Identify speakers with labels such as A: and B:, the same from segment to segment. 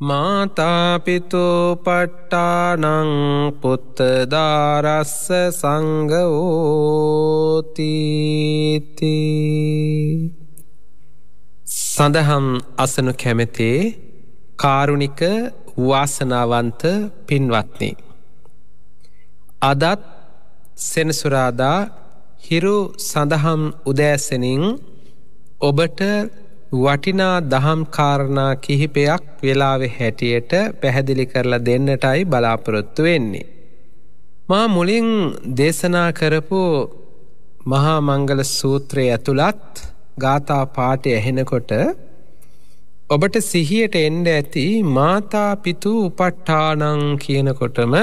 A: මාතාපිතෝ පට්ටානං පුත්තදාරස්ස සංගවෝතීති සඳහම් අසනු කැමැතේ කාරුණික වාසනාවන්ත පින්වත්නි. අදත් සෙනසුරාදා හිරු සඳහම් උදෑසනින් ඔබට වටිනා දහම් කාරණා කිහිපයක් වෙලාවෙ හැටියට පැහැදිලි කරලා දෙන්නටයි බලාපොරොත්තු වෙන්නේ. මා මුලින් දේශනා කරපු මහා මංගල සූත්‍රය ඇතුළත් ගාථා පාටය ඇහෙනකොට ඔබට සිහියට එන්ඩ ඇති මාතා පිතු උපට්ඨානං කියනකොටම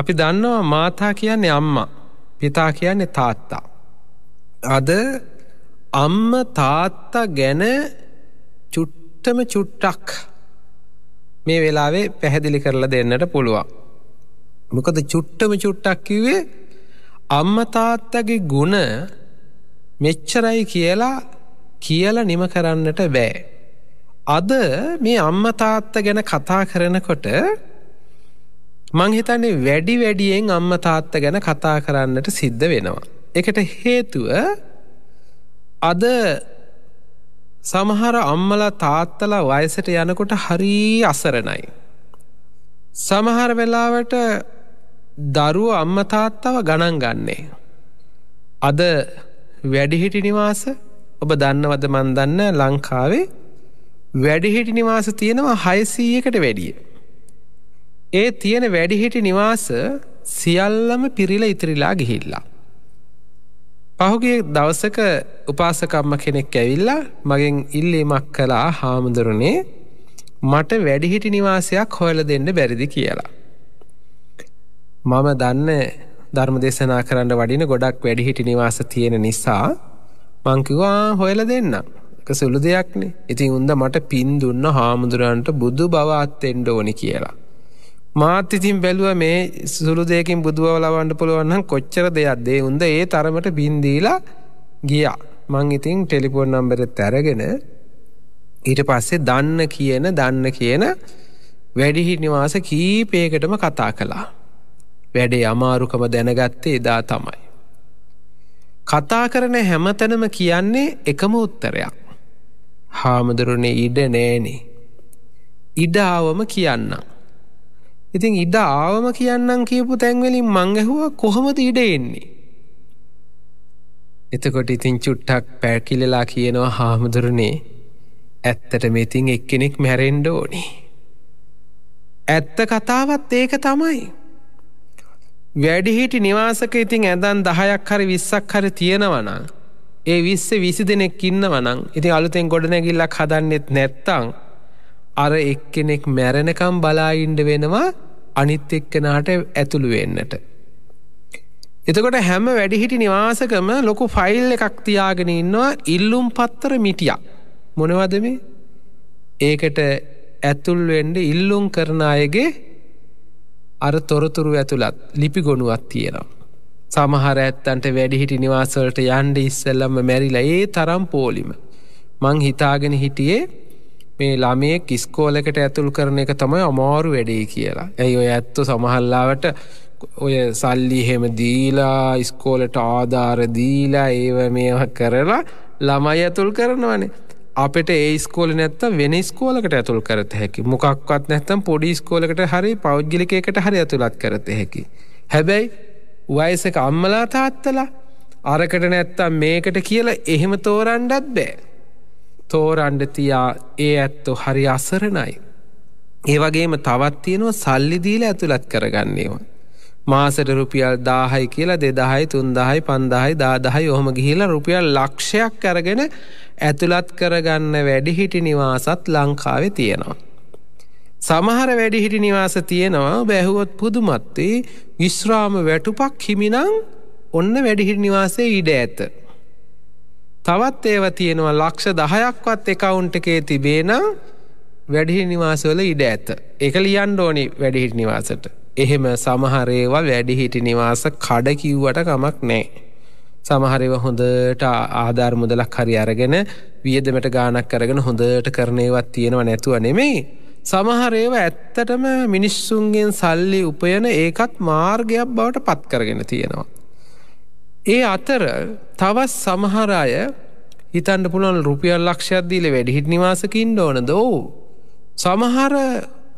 A: අපි දන්නවා මාතා කියන්නේ අම්මා පිතා කියන්නේ තාත්තා. අද අම්ම තාත්තා ගැන චුට්ටම චුට්ටක් මේ වෙලාවේ පැහැදිලි කරලා දෙන්නට පුළුවන්. මොකද චුට්ටම චුට්ටක් කිවේ අම්ම තාත්තගේ ගුණ මෙච්චරයි කියලා කියල නිම කරන්නට බෑ. අද මේ අම්ම තාත්ත ගැන කතා කරනකොට මංහිතන්නේ වැඩි වැඩියෙන් අම්ම තාත්ත ගැන කතා කරන්නට සිද්ධ වෙනවා. එකට හේතුව අද සමහර අම්මල තාත්තලා වයසට යනකොට හරී අසරණයි. සමහර වෙලාවට දරුව අම්ම තාත්තව ගණන් ගන්නේ. අද වැඩිහිටි නිවාස ඔබ දන්නවද මන් දන්න ලංකාවේ වැඩිහිටි නිවාස තියෙනවා හයසීයකට වැඩිය. ඒ තියෙන වැඩිහිටි නිවාස සියල්ලම පිරිල ඉතිරිලා ගිහිල්ලා. පහුගේ දවසක උපාසකම්ම කෙනෙක් ඇවිල්ලා මගෙන් ඉල්ලීමක් කලා හාමුදුරුණේ මට වැඩිහිටි නිවාසයක් හොයල දෙන්න බැරිදි කියලා. මම දන්න ධර්ම දෙසනා කරන්න වඩින ගොඩක් වැඩිහිටි නිවාස තියෙන නිසා මංකිවා හොයල දෙන්න සුළු දෙයක්නේ ඉතින් උන්ද මට පින් දුන්න හාමුදුරුවන්ට බුදු බවත් එෙන්ඩ ඕනි කියලා. මාත් ඉතින් බැලුව මේ සුළු දෙයකින් බුදුව ලවන්න පුළුවන් නම් කොච්චර දෙයක් දේ උන්ද ඒ තරමට බින් දීලා ගියා. මං ඉතින් ටෙලිෆෝන් නම්බරෙත් අරගෙන ඊට පස්සේ දන්න කියන දන්න කියන වැඩිහි නිවාස කීපයකටම කතා කළා. වැඩේ අමාරුකම දැනගත්තේ එදා තමයි. කතා කරන හැමතැනම කියන්නේ එකම උත්තරයක්. හාමුදුරනේ ඉඩ නෑනේ. ඉඩාවම කියන්නම්. ඉතින් ඉඩ ආවම කියන්නම් කියපු තැන්වලින් මං ඇහුවා කොහොමද ඉඩ එන්නේ. එතකොට ඉතින් චුට්ටක් පැකිලලා කියනවා හාමුදුරනේ ඇත්තට මෙතින් එක්කෙනෙක් මැරෙන්ඩ ඕනි. ඇත්ත කතාවත් ඒක තමයි. වැඩිහිටි නිවාසක ඉතින් ඇදන් දහයක් හරි විස්සක් හර තියෙනවනං. ඒ විස්ස විසි දෙනෙක් ඉන්නවනං ඉතින් අලුතෙන් ගොඩනැගිල්ලක් හදන්නෙත් නැත්තං අර එක්කෙනෙක් මැරෙනකම් බලායින්ඩ වෙනවා අනිත් එක්කෙනාට ඇතුළු වෙන්නට. එතකොට හැම වැඩිහිටි නිවාසකම ලොකු ෆයිල් එකක් තියාගෙන ඉන්නවා ඉල්ලුම් පත්තර මිටියක්. මොනවද මේ? ඒකට ඇතුල්වෙන්ඩ ඉල්ලුම් කරන අයගේ අර තොරතුරු ඇතුළත් ලිපි ගොුණුවත් තියෙනවා. සමහර ඇත්තන්ට වැඩිහිටි නිවාසවලට යන්ඩ ඉස්සල්ලම මැරිලා ඒ තරම් පෝලිම. මං හිතාගෙන හිටියේ මේ ළමයෙක් ඉස්කෝලකට ඇතුල් කරන එක තමයි අමාරු වැඩේ කියලා. ඇයි ඔය ඇත්ත සමහල්ලාවට ඔය සල්ලි හෙම දීලා ඉස්කෝලට ආධාර දීලා ඒව මේව කරලා ළමයි ඇතුල් කරනවනේ. අපට ඒ ස්කෝල නැත්ත වෙන ස්කෝලකට ඇතුල් කරත හැකි මොකක්වත් නැත්තම් පොඩි ස්කෝලකට හරි පෞද්ගලිකයකට හරි ඇතුළත් කරත හැකි. හැබැයි වයසක අම්මලා තාත්තලා අරකට නැත්තම් මේකට කියලා එහෙම තෝරන්ඩත් බෑ. තෝරන්ඩතියා ඒ ඇත්තෝ හරි අසරණයි. ඒ වගේම තවත් තියෙනවා සල්ලිදීල ඇතුළත් කරගන්නේවා. මාසට රුපියල් දාහයි කියලා දෙදහයි තුන්දහයි පන්දාහයි දාදහයි ඔහොම ගිහිලා රුපියල් ලක්ෂයක් කරගෙන ඇතුළත් කරගන්න වැඩිහිටි නිවාසත් ලංකාවේ තියෙනවා. සමහර වැඩිහිටි නිවාස තියෙනවා බැහුවොත් පුදුමත්වේ විශ්‍රාම වැටුපක් හිමිනං ඔන්න වැඩිහිට නිවාසේ ඉඩ ඇත. තවත් ඒව තියෙනවා ලක්ෂ දහයක්වත් එකවුන්ට එකේ තිබේනම් වැඩිහි නිවාසවල ඉඩ ඇත. එක ලියන් ඕනි වැඩිහිට නිවාසට. එහෙම සමහරේවා වැඩිහිටි නිවාස කඩ කිව්වට කමක් නෑ. සමහරව හොඳට ආධර් මුදලක් හරි අරගෙන වියදමට ගානක් කරගෙන හොඳට කරනයවත් තියෙනව නැතුව නෙමෙයි. සමහරේව ඇත්තටම මිනිස්සුන්ගෙන් සල්ලි උපයන ඒකත් මාර්ගයක් බවට පත්කරගෙන තියෙනවා. ඒ අතර තවත් සමහර අය හිතන්න පුළුවන් රුපියල් ලක්ෂයක් දීල වැඩිහිට නිවාසකින්ට ඕන දෝ. සමහර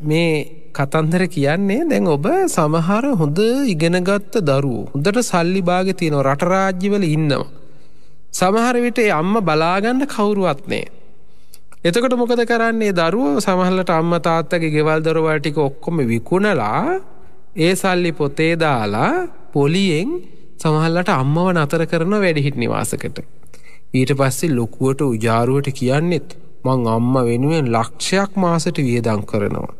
A: මේ කතන්දර කියන්නේ දැන් ඔබ සමහර හොඳ ඉගෙනගත්ත දරුවෝ හොඳට සල්ලි භාග තියෙන රටරාජ්‍යවල ඉන්නවා. සමහර විට ඒ අම්ම බලාගන්න කවුරුවත්නේ. එතකොට මොකද කරන්නේ දරුව සමහලට අම්ම තාත්තගේ ගෙවල් දරවා ටික ඔක්කොම විකුණලා ඒ සල්ලි පොතේ දාලා පොලියෙන් සමහල්ලට අම්මව නතර කරන වැඩිහිට නිවාසකට. ඊට පස්සේ ලොකුවට උජාරුවට කියන්නෙත් මං අම්ම වෙනුවෙන් ලක්ෂයක් මාසට වියදං කරනවා.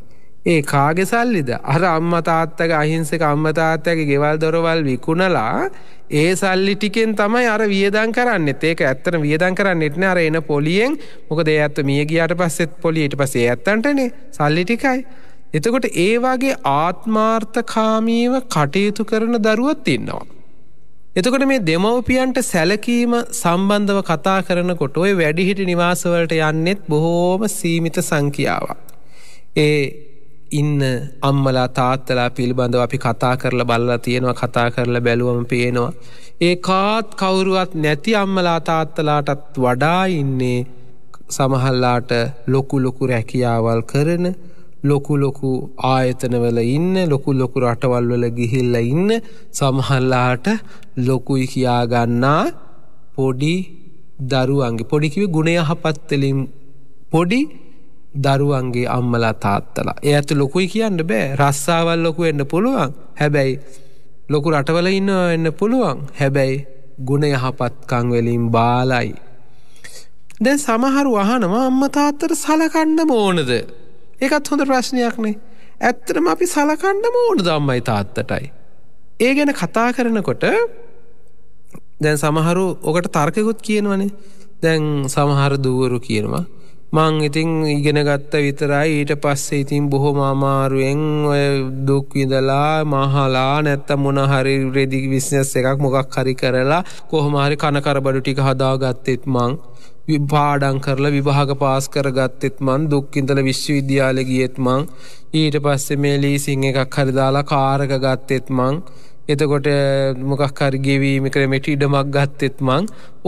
A: ඒ කාගෙ සල්ලිද අර අම්ම තාත්තක අහිංසක අම්ම තාත්තගේ ගෙවල් දොරවල් විකුණලා ඒ සල්ලි ටිකෙන් තමයි අර වියදං කරන්න ඒක ඇත්තන වියදං කරන්න එටන අර එන පොලියෙන් මොක දේ ඇත්ත මිය ගියට පස්සෙත් පොලියට පසේ ඇත්තන්ටනේ සල්ලි ටිකයි. එතකොට ඒවාගේ ආත්මාර්ථකාමීව කටයුතු කරන දරුවත් ඉන්නවා. එතකොට මේ දෙමවපියන්ට සැලකීම සම්බන්ධව කතා කරනකොට ඔය වැඩිහිටි නිවාසවලට යන්නෙත් බොහෝම සීමිත සංකියාවක්. ඒ ඉන්න අම්මලා තාත්තලා පිළිබඳව අපි කතා කරලා බල්ලා තියෙනවා කතා කරලා බැලුවම පේනවා. ඒ කාත් කවුරුවත් නැති අම්මලා තාත්තලාටත් වඩා ඉන්නේ සමහල්ලාට ලොකු ලොකු රැකියාවල් කරන ලොකු ලොකු ආයතනවල ඉන්න ලොකු ලොකු රටවල්වල ගිහිල්ල ඉන්න සමහල්ලාට ලොකුයි කියාගන්නා පොඩි දරුවන්ගේ පොඩිකිව ගුණය හපත්තලින් පොඩි දරුවන්ගේ අම්මලා තාත්තලා ඒ ඇත ලොකුයි කියන්න බෑ රස්සාවල් ලොකු එන්න පුළුවන් හැබැයි ලොකු රටවල ඉන්න එන්න පුළුවන් හැබැයි ගුණ යහපත්කංවෙලින් බාලයි දැ සමහරු වහනවා අම්ම තාත්තර සලකන්න මෝනද එකත් හොඳ ප්‍රශ්නයක්නේ ඇත්තටම අපි සලකන්නම ඕන දම්මයි තාත්තටයි. ඒ ගැන කතා කරනකොට දැන් සමහරු ඔකට තර්කයකුත් කියනවනේ දැන් සමහර දුවරු කියනවා. මං ඉතිං ඉගෙන ගත්ත විතරයි ඊට පස්සේ ඉතින් බොහොම අමාරුවෙන් ඔය දුක්විදලා මහලා නැත්තම් මොනහරි රෙදි විශ්නස් එකක් මොකක් හරි කරලා කොහොමහරි කනකරබඩු ටික හදාගත්තෙත් මං පාඩං කරලා විභාග පාස් කරගත්තෙත් මන් දුක්කින්දල විශ්වවිද්‍යාල ගියෙත් මං ඊට පස්සෙ මේ ලීසිං එකක් හරිදාලා කාරක ගත්තෙත් මං එතකොට මොකක් හරි ගෙවීම කරමට ඉඩමක් ගත්තෙත් මං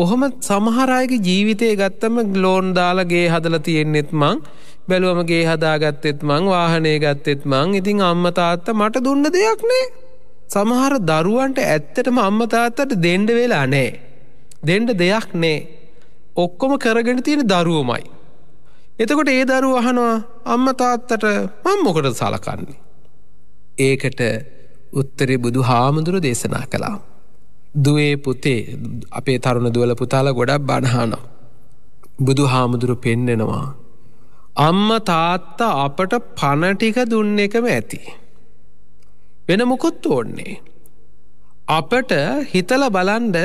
A: ඔහොම සමහරයගේ ජීවිතය ගත්තම ගලෝන් දාලගේ හදල තියෙන්නෙත් මං බැලුවමගේ හදාගත්තෙත් මං වාහනය ගත්තෙත් මං ඉතිං අම්මතාත්ත මට දුන්න දෙයක් නේ සමහර දරුවන්ට ඇත්තටම අම්මතාත්තට දෙන්ඩ වෙලා නෑ දෙන්ඩ දෙයක් නේ ඔක්කොම කරගෙන තියෙන දරුවමයි. එතකොට ඒ දරු අහනවා අම්ම තාත්තට මං මොකට සලකන්නේ. ඒකට උත්තරේ බුදු හාමුදුරු දේශනා කළා. දුවේ පුතේ අපේ තරුණ දුවල පුතාල ගොඩක් බණහානවා. බුදු හාමුදුරු පෙන්නෙනවා. අම්ම තාත්තා අපට පණටික දුන්න එකම ඇති. වෙන මොකුත් ඕන්නේ. අපට හිතල බලන්ඩ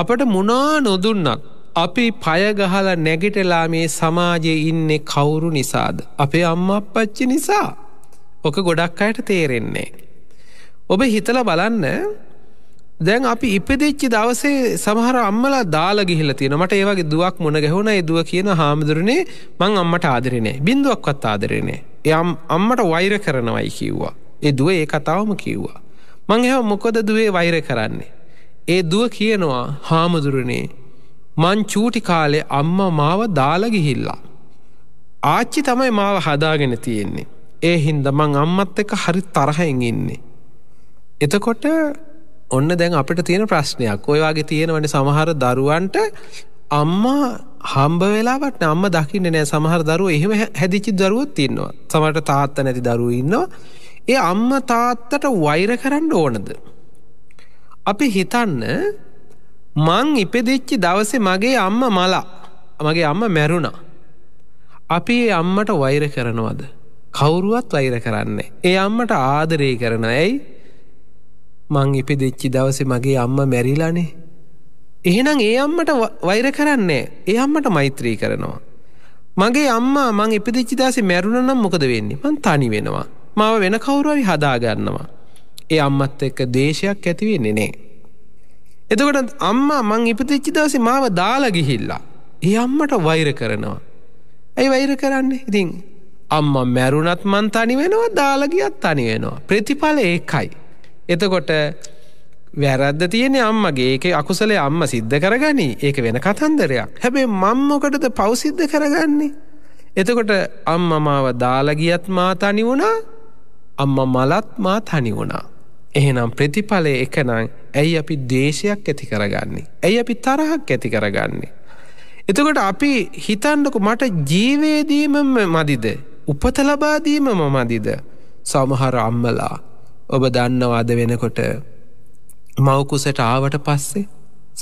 A: අපට මුණා නොදුන්නත් අපි පයගහල නැගිටලා මේ සමාජයේ ඉන්නේ කවුරු නිසාද. අපේ අම්ම අපපච්චි නිසා. ඕක ගොඩක් අයට තේරෙන්නේ. ඔබ හිතල බලන්න දැන් අපි ඉපදිච්චි දවසේ සමහර අම්මලා දාලා ගිහිල තියෙන මට ඒවගේ දුවක් මොන ගැහුණ දුව කියන හාමුදුරනේ මං අම්මට ආදරනේ බිඳුවක්වත් ආදරනේ යම් අම්මට වෛර කරනවයි කිව්වා. ඒ දුව ඒ කතාවම කිව්වා. මං එහ මොකොද දුවේ වෛර කරන්නේ. ඒ දුව කියනවා හාමුදුරනේ මං චූටි කාලේ අම්ම මාව දාලගිහිල්ලා. ආච්චි තමයි මාව හදාගෙන තියෙන්නේ. ඒ හින්ද මං අම්මත් එක හරි තරහෙන් ඉන්නේ. එතකොට ඔන්න දැන් අපිට තියෙන ප්‍රශ්නයක් ඔයවාගේ තියෙනවන සමහර දරුවන්ට අම්මා හම්බ වෙලාවට අම්ම දකින්න නෑ සමහර දරුව එහෙම හැදිචි දරුවත් ඉන්නවා සමට තාත්ත නැති දරුව ඉන්නවා ඒ අම්ම තාත්තට වෛර කරන්න ඕනද. අපි හිතන්න මං ඉපදිච්චි දවසේ මගේ අම්ම මලා මගේ අම්ම මැරුණා. අපි ඒ අම්මට වෛර කරනවද. කවුරුවත් වෛර කරන්නේ. ඒ අම්මට ආදරේ කරන ඇයි මං ඉපදිච්චි දවසේ මගේ අම්ම මැරිලානේ. එහෙනම් ඒ අම්මට වෛර කරන්නේ ඒ අම්මට මෛත්‍රී කරනවා. මගේ අම්මා මං ඉපදිච්චි දවසේ මැරුණ නම් මොකද වෙන්නේ මං තනි වෙනවා. මාව වෙන කවුරුවරි හදාගන්නවා. ඒ අම්මත් එක්ක දේශයක් ඇතිවෙන්නේ නෑ. එතකොට අම්මා මං ඉපතිච්චි දවසේ මාව දාලා ගිහිල්ලා. ඒ අම්මට වෛර කරනවා. ඇයි වෛර කරන්නේ? ඉතින් අම්මා මැරුණත් මං තනි වෙනවා දාලා ගියත් තනි වෙනවා. ප්‍රතිඵල ඒකයි. එතකොට වැරද්ද තියෙන අම්මගේ ඒක අකුසලේ අම්ම සිද්ධ කරගනි. ඒක වෙන කතන්දරයක්. හැබැයි මම මොකටද පව් සිද්ධ කරගන්නේ? එතකොට අම්මා මාව දාලා ගියත් මා තනි වුණා. අම්මා මලත් මා තනි වුණා. එහෙනම් ප්‍රතිඵලය එකනං ඇයි අපි දේශයක් ඇති කරගන්නේ. ඇයි අපි තරහක් ඇති කරගන්නේ. එතකොට අපි හිතන්නකු මට ජීවේදීම මදිද. උපත ලබාදීමම මදිද. සමහර අම්මලා ඔබ දන්නවාද වෙනකොට මවකුසට ආවට පස්සේ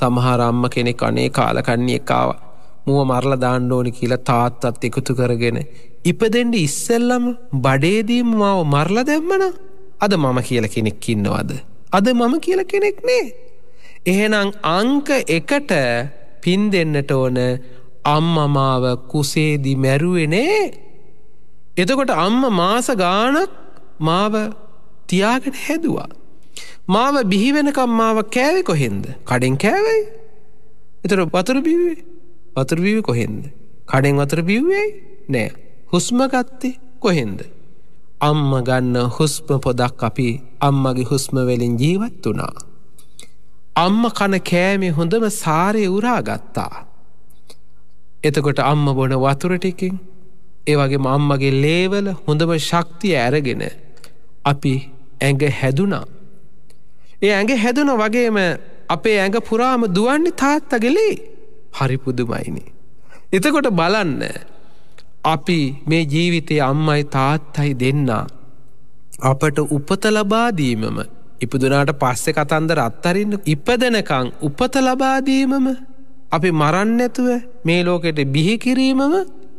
A: සමහර අම්ම කෙනෙක් අනේ කාලකන්නේ එකාව මුව මරල දාණ්ඩෝනි කියලා තාත්තත් එකතු කරගෙන ඉපදෙන්ට ඉස්සෙල්ලම බඩේදීම මාව මරල දෙම්මනා අද මම කියල කෙනෙක් ඉන්නවද. අද මම කියල කෙනෙක් නේ. එහෙනම් අංක එකට පින් දෙන්නට ඕන අම්මමාව කුසේදි මැරුවෙනේ. එතකොට අම්ම මාස ගානක් මාව තියාගෙන හැදවා. මාව බිහිවෙනකම් මාව කෑවෙ කොහෙන්ද කඩෙන් කෑවයි. එතර වතුර බිවේ වතුරවිව කොහෙන්ද. කඩෙන් වතුර බිව්වේ නෑ හුස්මගත්තේ කොහෙන්ද. අම්ම ගන්න හුස්ම පොදක් අපි අම්මගේ හුස්මවෙලින් ජීවත් වනා. අම්ම කන කෑමේ හොඳම සාරය උරා ගත්තා. එතකොට අම්ම බොන වතුරටිකින් ඒවගේ අම්මගේ ලේවල හොඳම ශක්තිය ඇරගෙන අපි ඇඟ හැදුනා. ඒ ඇඟ හැදුන වගේම අපේ ඇඟ පුරාම දුවන්නේ තාත්තගලේ හරිපුදුමයිනි. එතකොට බලන්න අපි මේ ජීවිතය අම්මයි තාත්තයි දෙන්නා. අපට උපත ලබාදීමම ඉපදුනාට පස්සෙ කතන්දර අත්තරින්න ඉපදනකං උපත ලබාදීමම අපි මරන්න ඇතුව මේ ලෝකෙට බිහිකිරීමම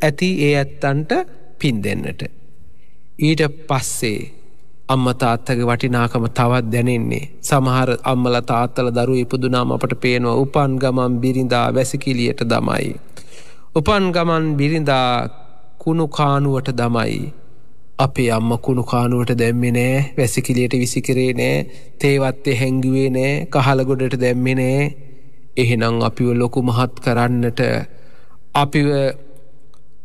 A: ඇති ඒ ඇත්තන්ට පින් දෙන්නට. ඊට පස්සේ අම්ම තාත්තගේ වටිනාකම තවත් දැනෙන්නේ සමහර අම්මල තාත්තල දරු ඉපදුනාම අපට පේනවා උපන් ගමන් බිරිඳා වැසිකිලියට දමයි. උපන් ගමන් බිරිඳා කුණු කානුවට දමයි. අපේ අම්ම කුණු කානුවට දැම්මි නෑ වැසිකිලියට විසිකරේ නෑ තේවත්තේ හැංගුවේ නෑ කහලගොඩට දැම්මි නෑ එහෙනම් අපිව ලොකු මහත් කරන්නට අපිව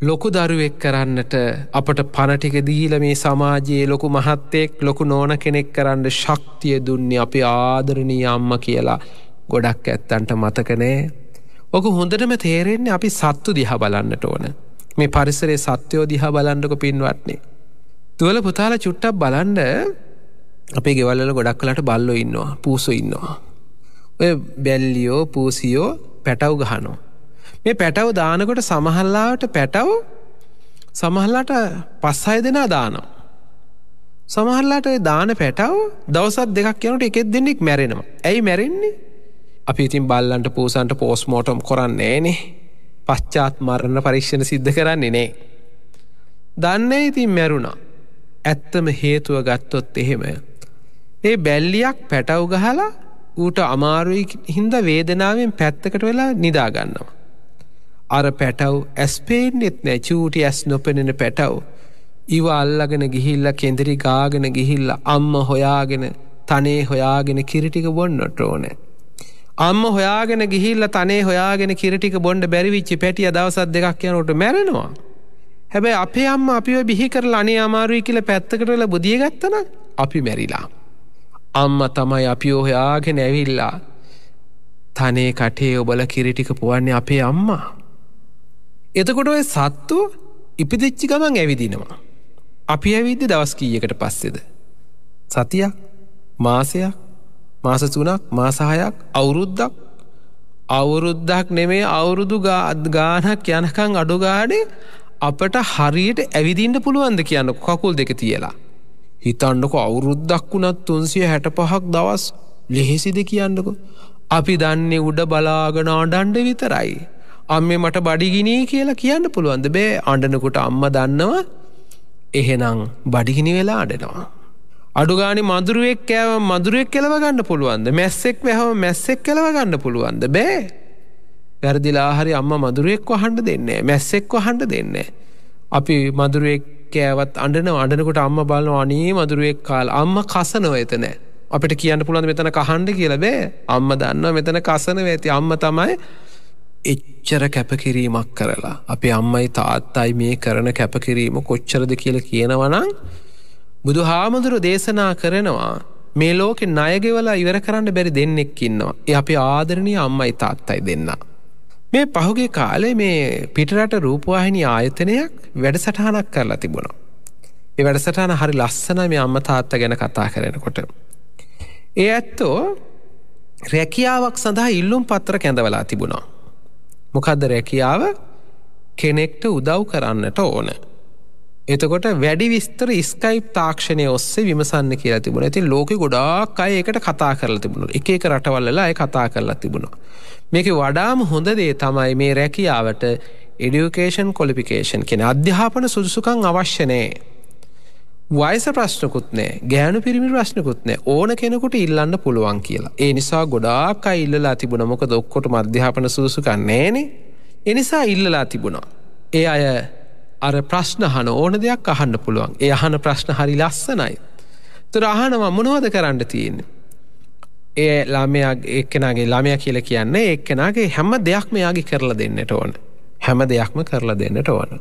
A: ලොකු දරුවෙක් කරන්නට අපට පණටික දීල මේ සමාජයේ ලොකු මහත්තෙක් ලොකු නෝන කෙනෙක් කරන්න ශක්තිය දුන්නේ අපි ආදරණී අම්ම කියලා ගොඩක් ඇත්තන්ට මතකනෑ ඔකු හොඳටම තේරෙන්නේ අපි සත්තු දිහ බලන්නට ඕන. මේ පරිසරේ සත්‍යයෝ දිහා බලන්නක පින්වත්න්නේ. තුවල පුතාල චුට්ටක් බලන්ඩ අපේ ගෙවල්ල ගොඩක් කලට බල්ලො ඉන්නවා පූසු ඉන්නවා. ඔය බැල්ලියෝ පූසියෝ පැටව් ගහනෝ. මේ පැටව් දානකොට සමහල්ලාට පැටව් සමහල්ලාට පස් අය දෙනා දානවා. සමහල්ලාට දාන පැටව් දවසත් දෙකක් යනට එකෙත් දෙන්නෙක් මැරෙනවා. ඇයි මැරෙන්නේ අපි ඉතින් බල්ලන්ට පූසන්ට පෝස්මෝටම් කරන්නේ නෑනේ පශ්චාත් මරණ පරීක්ෂණ සිද්ධ කරන්නේ නෑ. දන්න ඉතින් මැරුණා ඇත්තම හේතුව ගත්තොත් එහෙමය. ඒ බැල්ලියක් පැටව් ගහලා ඌට අමාරුයි හින්ද වේදනාවෙන් පැත්තකට වෙලා නිදාගන්නවා. අර පැටව් ඇස්පේෙන්ෙත් නෑ චූටි ඇස් නොපෙනෙන පැටව්. ඉව අල්ලගෙන ගිහිල්ල කෙන්දරි ගාගෙන ගිහිල්ල අම්ම හොයාගෙන තනේ හොයාගෙන කිරිටික බොන්නට ඕනෑ. අම්ම හොයාගෙන ගිහිල්ල තනේ හොයාගෙන කිරටික බොන්ඩ බැරිවිච්චි පැටිය දවසත් දෙකක් යනට මැරෙනවා. හැබැයි අපේ අම්ම අපිව බිහි කරලා අනේ අමාරුයි කියල පැත්තකටල බොදිය ගත්තන අපි මැරිලා. අම්ම තමයි අපි ඔහොයාගෙන ඇවිල්ලා තනේ කටේ ඔබල කිරිටික පුවන්නේ අපේ අම්මා. එතකොට ඔය සත්තු ඉපිදිච්චි ගමන් ඇවිදිනවා. අපි ඇවිද්දි දවස් කීයකට පස්සෙද. සතියක් මාසයක් මාසතුනක් මාසාහයක් අවුරුද්දක් අවුරුද්දක් නෙමේ අවුරුදු ගානක් යනකං අඩුගාඩේ අපට හරියට ඇවිදින්ට පුළුවන්ද කියන්න කකුල් දෙක තියලා. හිතන්නක අවුරුද්දක් වුණත් තුන්සිය හැට පහක් දවස් ලෙහෙසිද කියන්නක. අපි දන්නේ උඩ බලාගෙන ආඩන්ඩ විතරයි. අම්ම මට බඩිගිනී කියලා කියන්න පුළුවන්ද බේ අඩනකොට අම්ම දන්නවා එහෙනම් බඩිගිනි වෙලා අඩෙනවා. අඩුගානි මදුරුවෙක් කෑව මදුරුවෙක් කෙලවගන්න පුළුවන්ද මැස්සෙක් වැහව මැස්සෙක් කෙලවගන්න පුළුවන්ද බෑ වැරදිලා හරි අම්ම මදුරුවෙක් වහන්ඩ දෙන්නේ මැස්සෙක් වහන්ඩ දෙන්නේ අපි මදුරුවෙක් කෑවත් අඩන අඩනකොට අම්ම බලන අනේ මදුරුවෙක් කාල් අම්ම කසනව එතන අපිට කියන්න පුළුවන් මෙතන කහන්ඩ කියලා බෑ අම්ම දන්නවා මෙතන කසනව ඇති අම්ම තමයි එච්චර කැපකිරීමක් කරලා අපේ අම්මයි තාත්තයි මේ කරන කැපකිරීම කොච්චරද කියලා කියනවනං බුදු හාමුදුරු දේශනා කරනවා මේ ලෝකෙ ණයගෙවලා ඉවර කරන්න බැරි දෙන්නෙක් ඉන්නවා. ඒ අපි ආදරණීය අම්මයි තාත්තයි දෙන්න. මේ පහුගේ කාලේ මේ පිටරට රූපවාහිනී ආයතනයක් වැඩසටහනක් කරලා තිබුණා. ඒ වැඩසටහන හරි ලස්සන මේ අම්ම තාත්තා ගැන කතා කරනකොට. ඒ ඇත්තෝ රැකියාවක් සඳහා ඉල්ලුම් පත්‍ර කැඳවලා තිබුණා. මොකදද රැකියාව කෙනෙක්ට උදව් කරන්නට ඕන. එතකොට වැඩි විස්තර ස්කයිප් තාක්ෂණය ඔස්සේ විමසන්න කියලා තිබුණ ඇති ලෝක ගොඩාක් අය එකට කතා කරලා තිබුණු එක එක රටවල්ලලා අය කතා කරලා තිබුණා. මේක වඩාම හොඳ දේ තමයි මේ රැකියාවට එඩියුකේෂන් කොලිපිකේෂන් කෙන අධ්‍යාපන සුදුසුකං අවශ්‍යනය. වයිස ප්‍රශ්නකුත්නෑ ගෑනු පිරිමි ප්‍රශ්නකුත්නෑ ඕන කෙනෙකුට ඉල්ලන්න පුළුවන් කියලා. ඒ නිසා ගොඩාක් ඉල්ලලා තිබුණ මොක දොක්කොට මධ්‍යාපන සුදුසුකන් නෑනේ එනිසා ඉල්ලලා තිබුණා. ඒ අය අර ප්‍රශ්න හන ඕන දෙයක් අහන්න පුළුවන් ඒ අහන ප්‍රශ්න හරි ලස්සනයි. තුර අහනවා මොනවද කරන්න තියෙන්නේ. ඒ ළමයක් එක්කෙනගේ ළමය කියල කියන්නේ එක්කෙනගේ හැම දෙයක්ම යාගේ කරලා දෙන්නට ඕන. හැම දෙයක්ම කරලා දෙන්නට ඕන.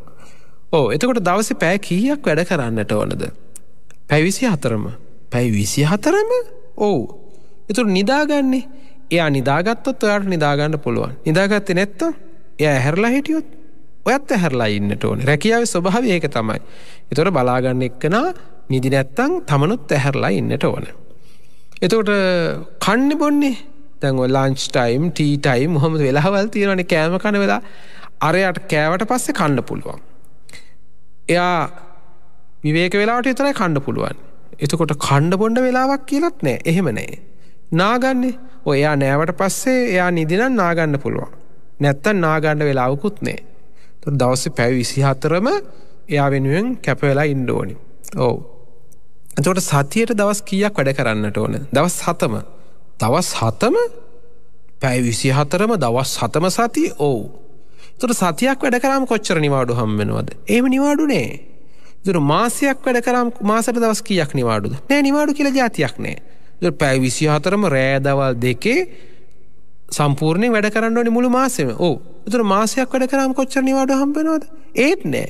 A: ඕ එතකොට දවස පෑ කීයක් වැඩ කරන්නට ඕනද. පැවිසි හතරම පැයි විසි හතරම ඕ එතුර නිදාගන්නේ එයා නිදාගත්තොත් ඔයාට නිදාගන්න පුළුවන් නිදාගත්ත නැත්ත එය ඇහැරලා හිටියොත් ඔයත් ඇහැරලා ඉන්නට ඕන රැකියාවේ ස්වභාව ඒක තමයි. එතොට බලාගන්න එක්කනා නිදි නැත්තං තමනුත් ඇහැරලා ඉන්නට ඕන. එතකොට කන්න බොන්නේ තැන් ලාංච් ටයිම් ටීටයිම් හොම වෙලාවල් තියෙනන කෑම කන වෙලා අරයට කෑවට පස්සේ කණ්ඩ පුළුවන්. එයා විවේක වෙලාට එතරයි කණ්ඩ පුළුවන්. එතකොට කණ්ඩ බොන්්ඩ වෙලාවක් කියලත් නෑ එහෙම නෑ. නාගන්නේ ඔයා නෑවට පස්සේ එයා නිදිනම් නාගන්න පුළුවන්. නැත්තන් නාගණ්ඩ වෙලාවකුත් නෑ. දවස්ස පැවි විසිහතරම එයා වෙනුවෙන් කැපවෙලා ඉන්ඩෝනි ඔවු තොට සතියට දවස් කියක් වැඩ කරන්නට ඕන දවස් හතම දවස් හතම පැයි විසි හතරම දවස් හතම සති ඕ තුොට සතියක් වැඩ කරම් කොච්චර නිවාඩු හම් වෙනවද ඒම නිවාඩුනේ දුර මාසයක් වැඩ කරම් මාසට දවස් කියක් නිවාඩුද නෑ නිවාඩු කියල ජාතියක් නෑ දුර පැයි විසි හතරම රෑදවල් දෙකේ සම්පූර්ණයෙන් වැඩ කරන්න ඕනි මුළු මාසෙම ඕ තුර මාසයක් වැඩ කරම් කොච්චර නිවාඩ හම්බෙනවද ඒත් නෑ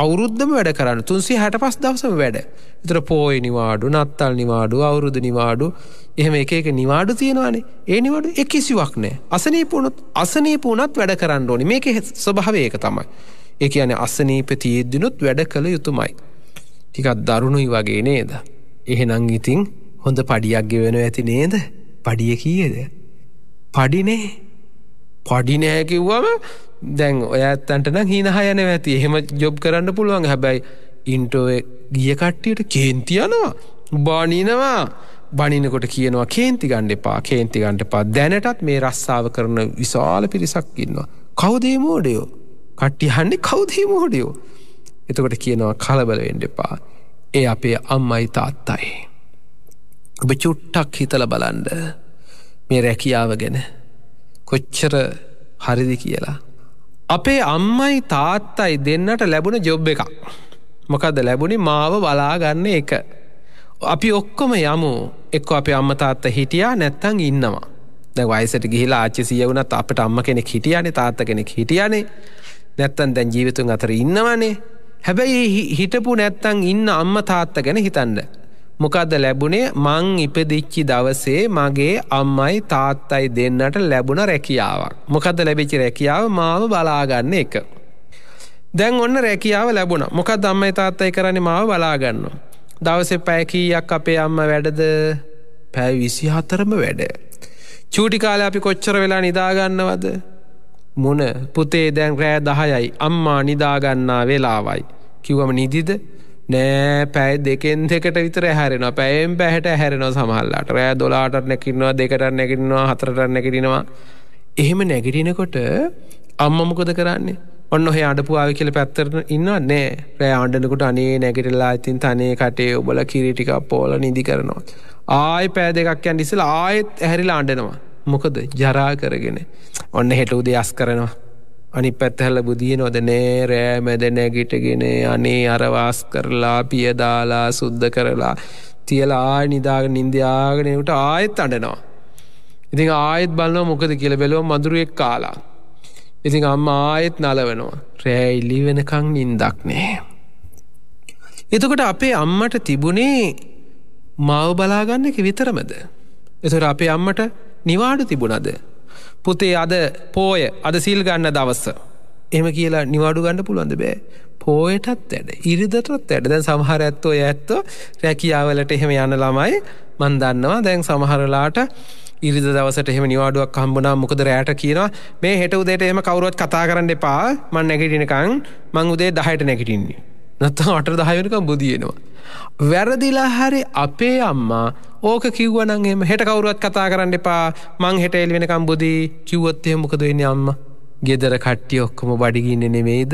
A: අවුරුද්ධම වැඩ කරන්න තුන්සේ හැට පස් දවසම වැඩ විතර පෝය නිවාඩු නත්තල් නිවාඩු අවුරුදු නිවාඩු එහෙම එක එක නිවාඩු තියෙනවානේ ඒ නිවාඩු එක කිසිවක් නෑ අසනීපුුණුත් අසනීපූනත් වැඩ කරන්න ඕනි මේක ස්වභාව ඒක තමයි ඒ යන අසනීපතියේදදිනුත් වැඩ කළ යුතුමයි ටිකත් දරුණුයි වගේ නේද එහෙනං ඉතිං හොඳ පඩියක් ගෙවෙන ඇති නේද පඩිය කියේද පඩිනේ පඩිනෑ කිව්වම දැන් ඔය ඇත්තන්ට නම් හිනහයන ඇති එහෙම ජොබ් කරන්න පුළුවන් හැබැයි ඉන්ටෝ ගිය කට්ටියට කේන්තියනවා බානීනවා බනිනකොට කියනවා කේන්ති ගණ්ඩ එපා කේන්ති ගණ්ඩ පා දැනටත් මේ රස්සාාව කරන විශාල පිරිසක් ඉන්නවා. කවදේ මෝඩයෝ කට්ටි හන්නේ කවදේ මෝඩයෝ. එතකොට කියනවා කලබලවෙන්ඩ එපා. ඒ අපේ අම්මයි තාත්තයි. ඔබ චුට්ටක් හිතල බලන්ඩ මේ රැකියාව ගැන කොච්චර හරිදි කියලා. අපේ අම්මයි තාත්තයි දෙන්නට ලැබුණ ජොබ් එකක්. මොකද ලැබුණි මාව බලාගන්න එක. අපි ඔක්කොම යමු එක්ක අප අම්ම තාත්ත හිටියා නැත්තං ඉන්නවා. දැ වයිසට ගිහිලා ආච්චසිය වුණත් අපට අම්ම කෙනෙක් හිටියනේ තාත්ත කෙනෙක් හිටියනේ නැත්තන් දැන් ජීවිතුන් අතර ඉන්නවනේ හැබැයි හිටපු නැත්තං ඉන්න අම්ම තාත්ත ගැන හිතන්න මොකද ලැබුණේ මං ඉපදිච්චි දවසේ මගේ අම්මයි තාත්තයි දෙන්නට ලැබුණ රැකියාවක්. මොකද ලැබිචි රැකියාව මාව බලාගන්න එක. දැන් ඔන්න රැකියාව ලැබුණ මොකද අම්මයි තාත්තයි කරන මාව බලාගන්න. දවස පැකීයක් අපේ අම්ම වැඩද පැෑ විසි හතරම වැඩ. චූටි කාල අපි කොච්චර වෙලා නිදාගන්නවද. මොන පුතේ දැන් රෑ දහයයි අම්මා නිදාගන්නා වෙලාවයි. කිව්වම නිදිද නෑ පැයි දෙකෙන් දෙකට විතර හැරෙනවා පැයෙන් පැහැට හැරෙනවා සමහල්ලාට රෑ දොලාටත් නැකින්නවා දෙකට නැකින්නවා හතරට නැකිරෙනවා එහෙම නැගිටිනකොට අම්ම මොකද කරන්නේ ඔන්න ඔහේ අඩපුආාව කියල පැත්තරන ඉන්න නෑ රෑ ආණ්ඩනකුට අනේ නැගිටල්ලා ඉතින් තනේ කටේ ඔබල කිරිටිකක් පෝල නිදි කරනවා. ආය පෑ දෙකක් යන් ඉසල ආයෙත් ඇහැරිලා ආණ්ඩනවා. මොකද ජරා කරගෙන. ඔන්න හෙට උදේ අස් කරනවා. අනි පැත්හැල බුදියනොද නෑ රෑමැද නැගිටගෙන අනේ අරවාස් කරලා පියදාලා සුද්ධ කරලා තියලා නිදාග නින්දයාගෙනට ආයෙත් අඩනවා. ඉතින් ආයෙත් බලන්න මොකද කියල බැලව මදුරුවෙක් කාලා. ඉතින් අම්ම ආයෙත් නලවනවා රෑ ඉල්ලි වෙනකං නින්දක් නෑ. එතකොට අපේ අම්මට තිබුණේ මව බලාගන්නක විතරමද. එතුර අපේ අම්මට නිවාඩු තිබුණද. පුතේ අද පෝය අද සිල් ගන්න දවස්ස. එම කියලා නිවාඩු ගන්න පුළුවන්ද බෑ. පෝයටත් ඇඩ ඉරිදටත් ඇඩ දැන් සමහර ඇත්තෝ ඇත්තෝ රැකියාවලට එහෙම යන ළමයි මන් දන්නවා දැන් සමහරලාට ඉරිද දවසට එහෙම නිවාඩුවක් හම්බුනා මොකද රෑට කියනවා මේ හෙට උදේට එහෙම කවරුවත් කතා කරන්න එපා මන් නැගටිනකං මං උදේ දහයට නැගටින්නේ. නැත්තම් අට දහයනකම් බුදියෙනවා. වැරදිලා හරි අපේ අම්මා ඕක කිව්වනන් එම හෙට කවුරුවත් කතා කරන්න එපා මං හෙට එල් වෙනකම් බොදී කිව්වොත්තය මොකදවෙන්න අම්ම ගෙදර කට්ටිය ඔක්කොම බඩිගින්න නෙමෙයිද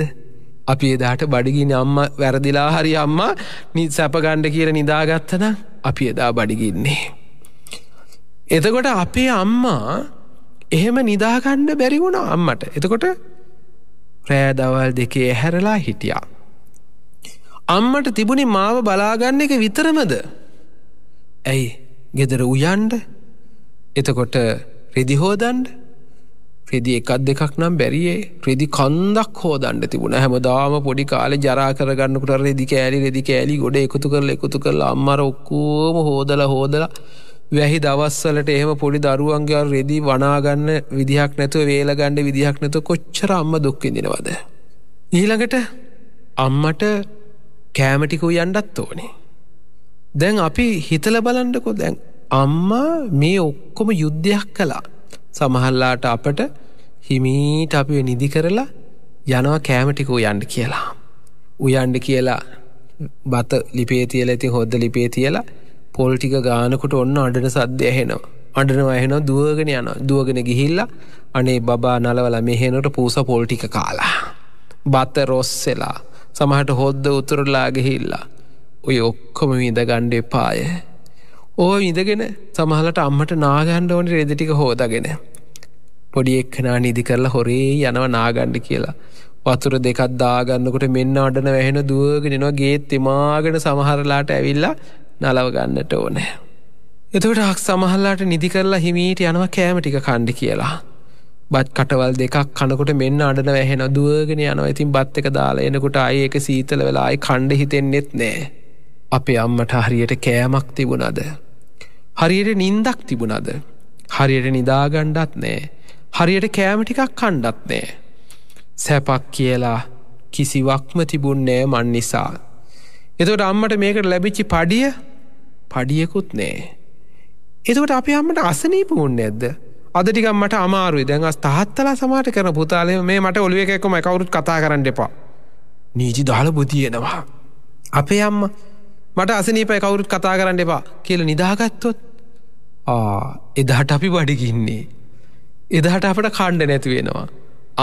A: අපි එදාට බඩිගින අම්ම වැරදිලා හරි අම්මා නි සැපගණ්ඩ කියර නිදාගත්තන අපි එදා බඩිගින්නේ. එතකොට අපේ අම්මා එහෙම නිදාගණ්ඩ බැරිවුණ අම්මට එතකොට රෑදවල් දෙකේ හැරලා හිටියා. අම්මට තිබුණි මාව බලාගන්න එක විතරමද ඇයි ගෙදර උයන්ඩ එතකොට රෙදිහෝදන්ඩ ප්‍රෙදි එකක් දෙකක් නම් බැරියේ ප්‍රෙදි කන්දක් හෝදන්න තිබුණ හැමදාම පොඩි කාල ජරා කරගන්නකට රෙදි කෑලි රෙදි කෑලි ගොඩ එකතු කරල එකතු කරල අම්මර ඔක්කෝම හෝදල හෝදල වැහි දවස්සලට එහෙම පොඩි දරුවන්ගේ රෙදි වනාගන්න විදිහක් නැතුව වේලගණ්ඩ විදිහක් නැතු කොච්චර අම්ම දුක්කිදිනවද. ඊළඟට අම්මට කෑමටිකු යන්ඩත් ඕනේ. දැන් අපි හිතල බලන්නකෝ දැන් අම්මා මේ ඔක්කොම යුද්ධයක් කලා සමහල්ලාට අපට හිමීට අපි නිදි කරලා යනවා කෑමටිකෝ යන්ඩ කියලා. උයන්ඩ කියලා බත ලිපේ තියල ඇති හොද්ද ලිපේ තියලා පොල්ටික ගානකුට ඔන්න අඩන සද්‍ය ඇහෙනවා. අඩනවා එහෙනවා දුවගෙන යන දුවගෙන ගිහිල්ලා අනේ බා නලවල මෙහෙනට පූස පොල්ටික කාලා. බත රොස්සෙලා සමහට හොද්ද උතුරලාගෙහිල්ලා ඔය ඔක්කොම විඳ ගණ්ඩේ පාය. ඕ ඉඳගෙන සමහලට අම්මට නාගණ්ඩ ඕනි රෙදිටික හෝදගෙන. පොඩි එක්කනා නිදි කරලා හොරේ යනව නාගණ්ඩ කියලා. වතුර දෙකක් දාගන්නකොට මෙන්න අඩන වැහෙන දුවගෙනවා ගේත් තිමාගෙන සමහරලාට ඇවිල්ලා නලවගන්නට ඕනෑ. එතකට හක් සමහල්ලාට නිදි කරලා හිමීට යනවා කෑම ටික කණ්ඩි කියලා. බත් කටවල් දෙකක් කනකොට මෙන්න අඩන වැහෙන දුවගෙන යනවා ඉතින් බත් එක දාලා එනකොට අය එක සීතල වෙලායි කණ්ඩ හිතෙන්නෙත් නෑ. අපේ අම්මට හරියට කෑමක් තිබුණද. හරියට නින්දක් තිබුණද. හරියට නිදාගණ්ඩත් නෑ. හරියට කෑමටිකක් කණ්ඩත් නෑ. සැපක් කියලා කිසිවක්ම තිබුන්නෑ මන් නිසා. එතට අම්මට මේකට ලැබිච්චි පඩිය පඩියකුත් නෑ. එතකට අපි අම්මට අසනීපුුන් නැද්ද. අදටිකම් මට අමාරුයි දැන් අස් තහත්තලා සමාට කරන පුතාලය මේ මට ඔලුව එකක්ම එකවුරුත් කතා කරන්න එපා. නීජි දාල බුතියෙනවා. අපේ අම්ම මට අසනීපය කවුරුත් කතා කරන්න එපා කියල නිදාගත්තොත් එදාට අපි බඩිගින්නේ. එදාට අපට කණ්ඩ නැතිවෙනවා.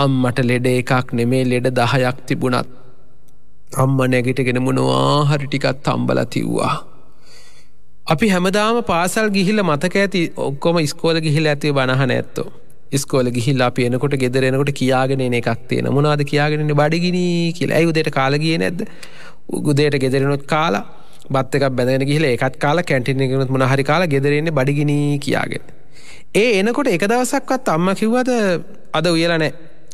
A: අම්මට ලෙඩ එකක් නෙමේ ලෙඩ දහයක් තිබුණත්. අම්ම නැගිටගෙන මොනවා හරිටිකත් තම්බල තිව්වා. අපි හැමදාම පාසල් ගිහිල මතක ඇති ඔක්කොම ස්කෝල ගිහිල ඇතිව බණහ නැත්තෝ. ස්කෝල ගිහිල්ල අපියනකොට ගෙදරෙනකොට කියාගෙන එකක් තියෙන මොනාද කියාගෙනන්න බඩිගිනී කියලා ඇයි උදේට කාලගිය නැද්ද උගුදේට ගෙදරනොත් කාලා බත් එකක් බැඳගෙන ගිහිල එකත් කාලා කැටිනකුත් මොන හරි කාලා ගෙදරෙන්නේ බඩිගිනී කියාගෙන. ඒ එනකොට එක දවසක්වත් අම්ම කිව්වද අද උයලනෑ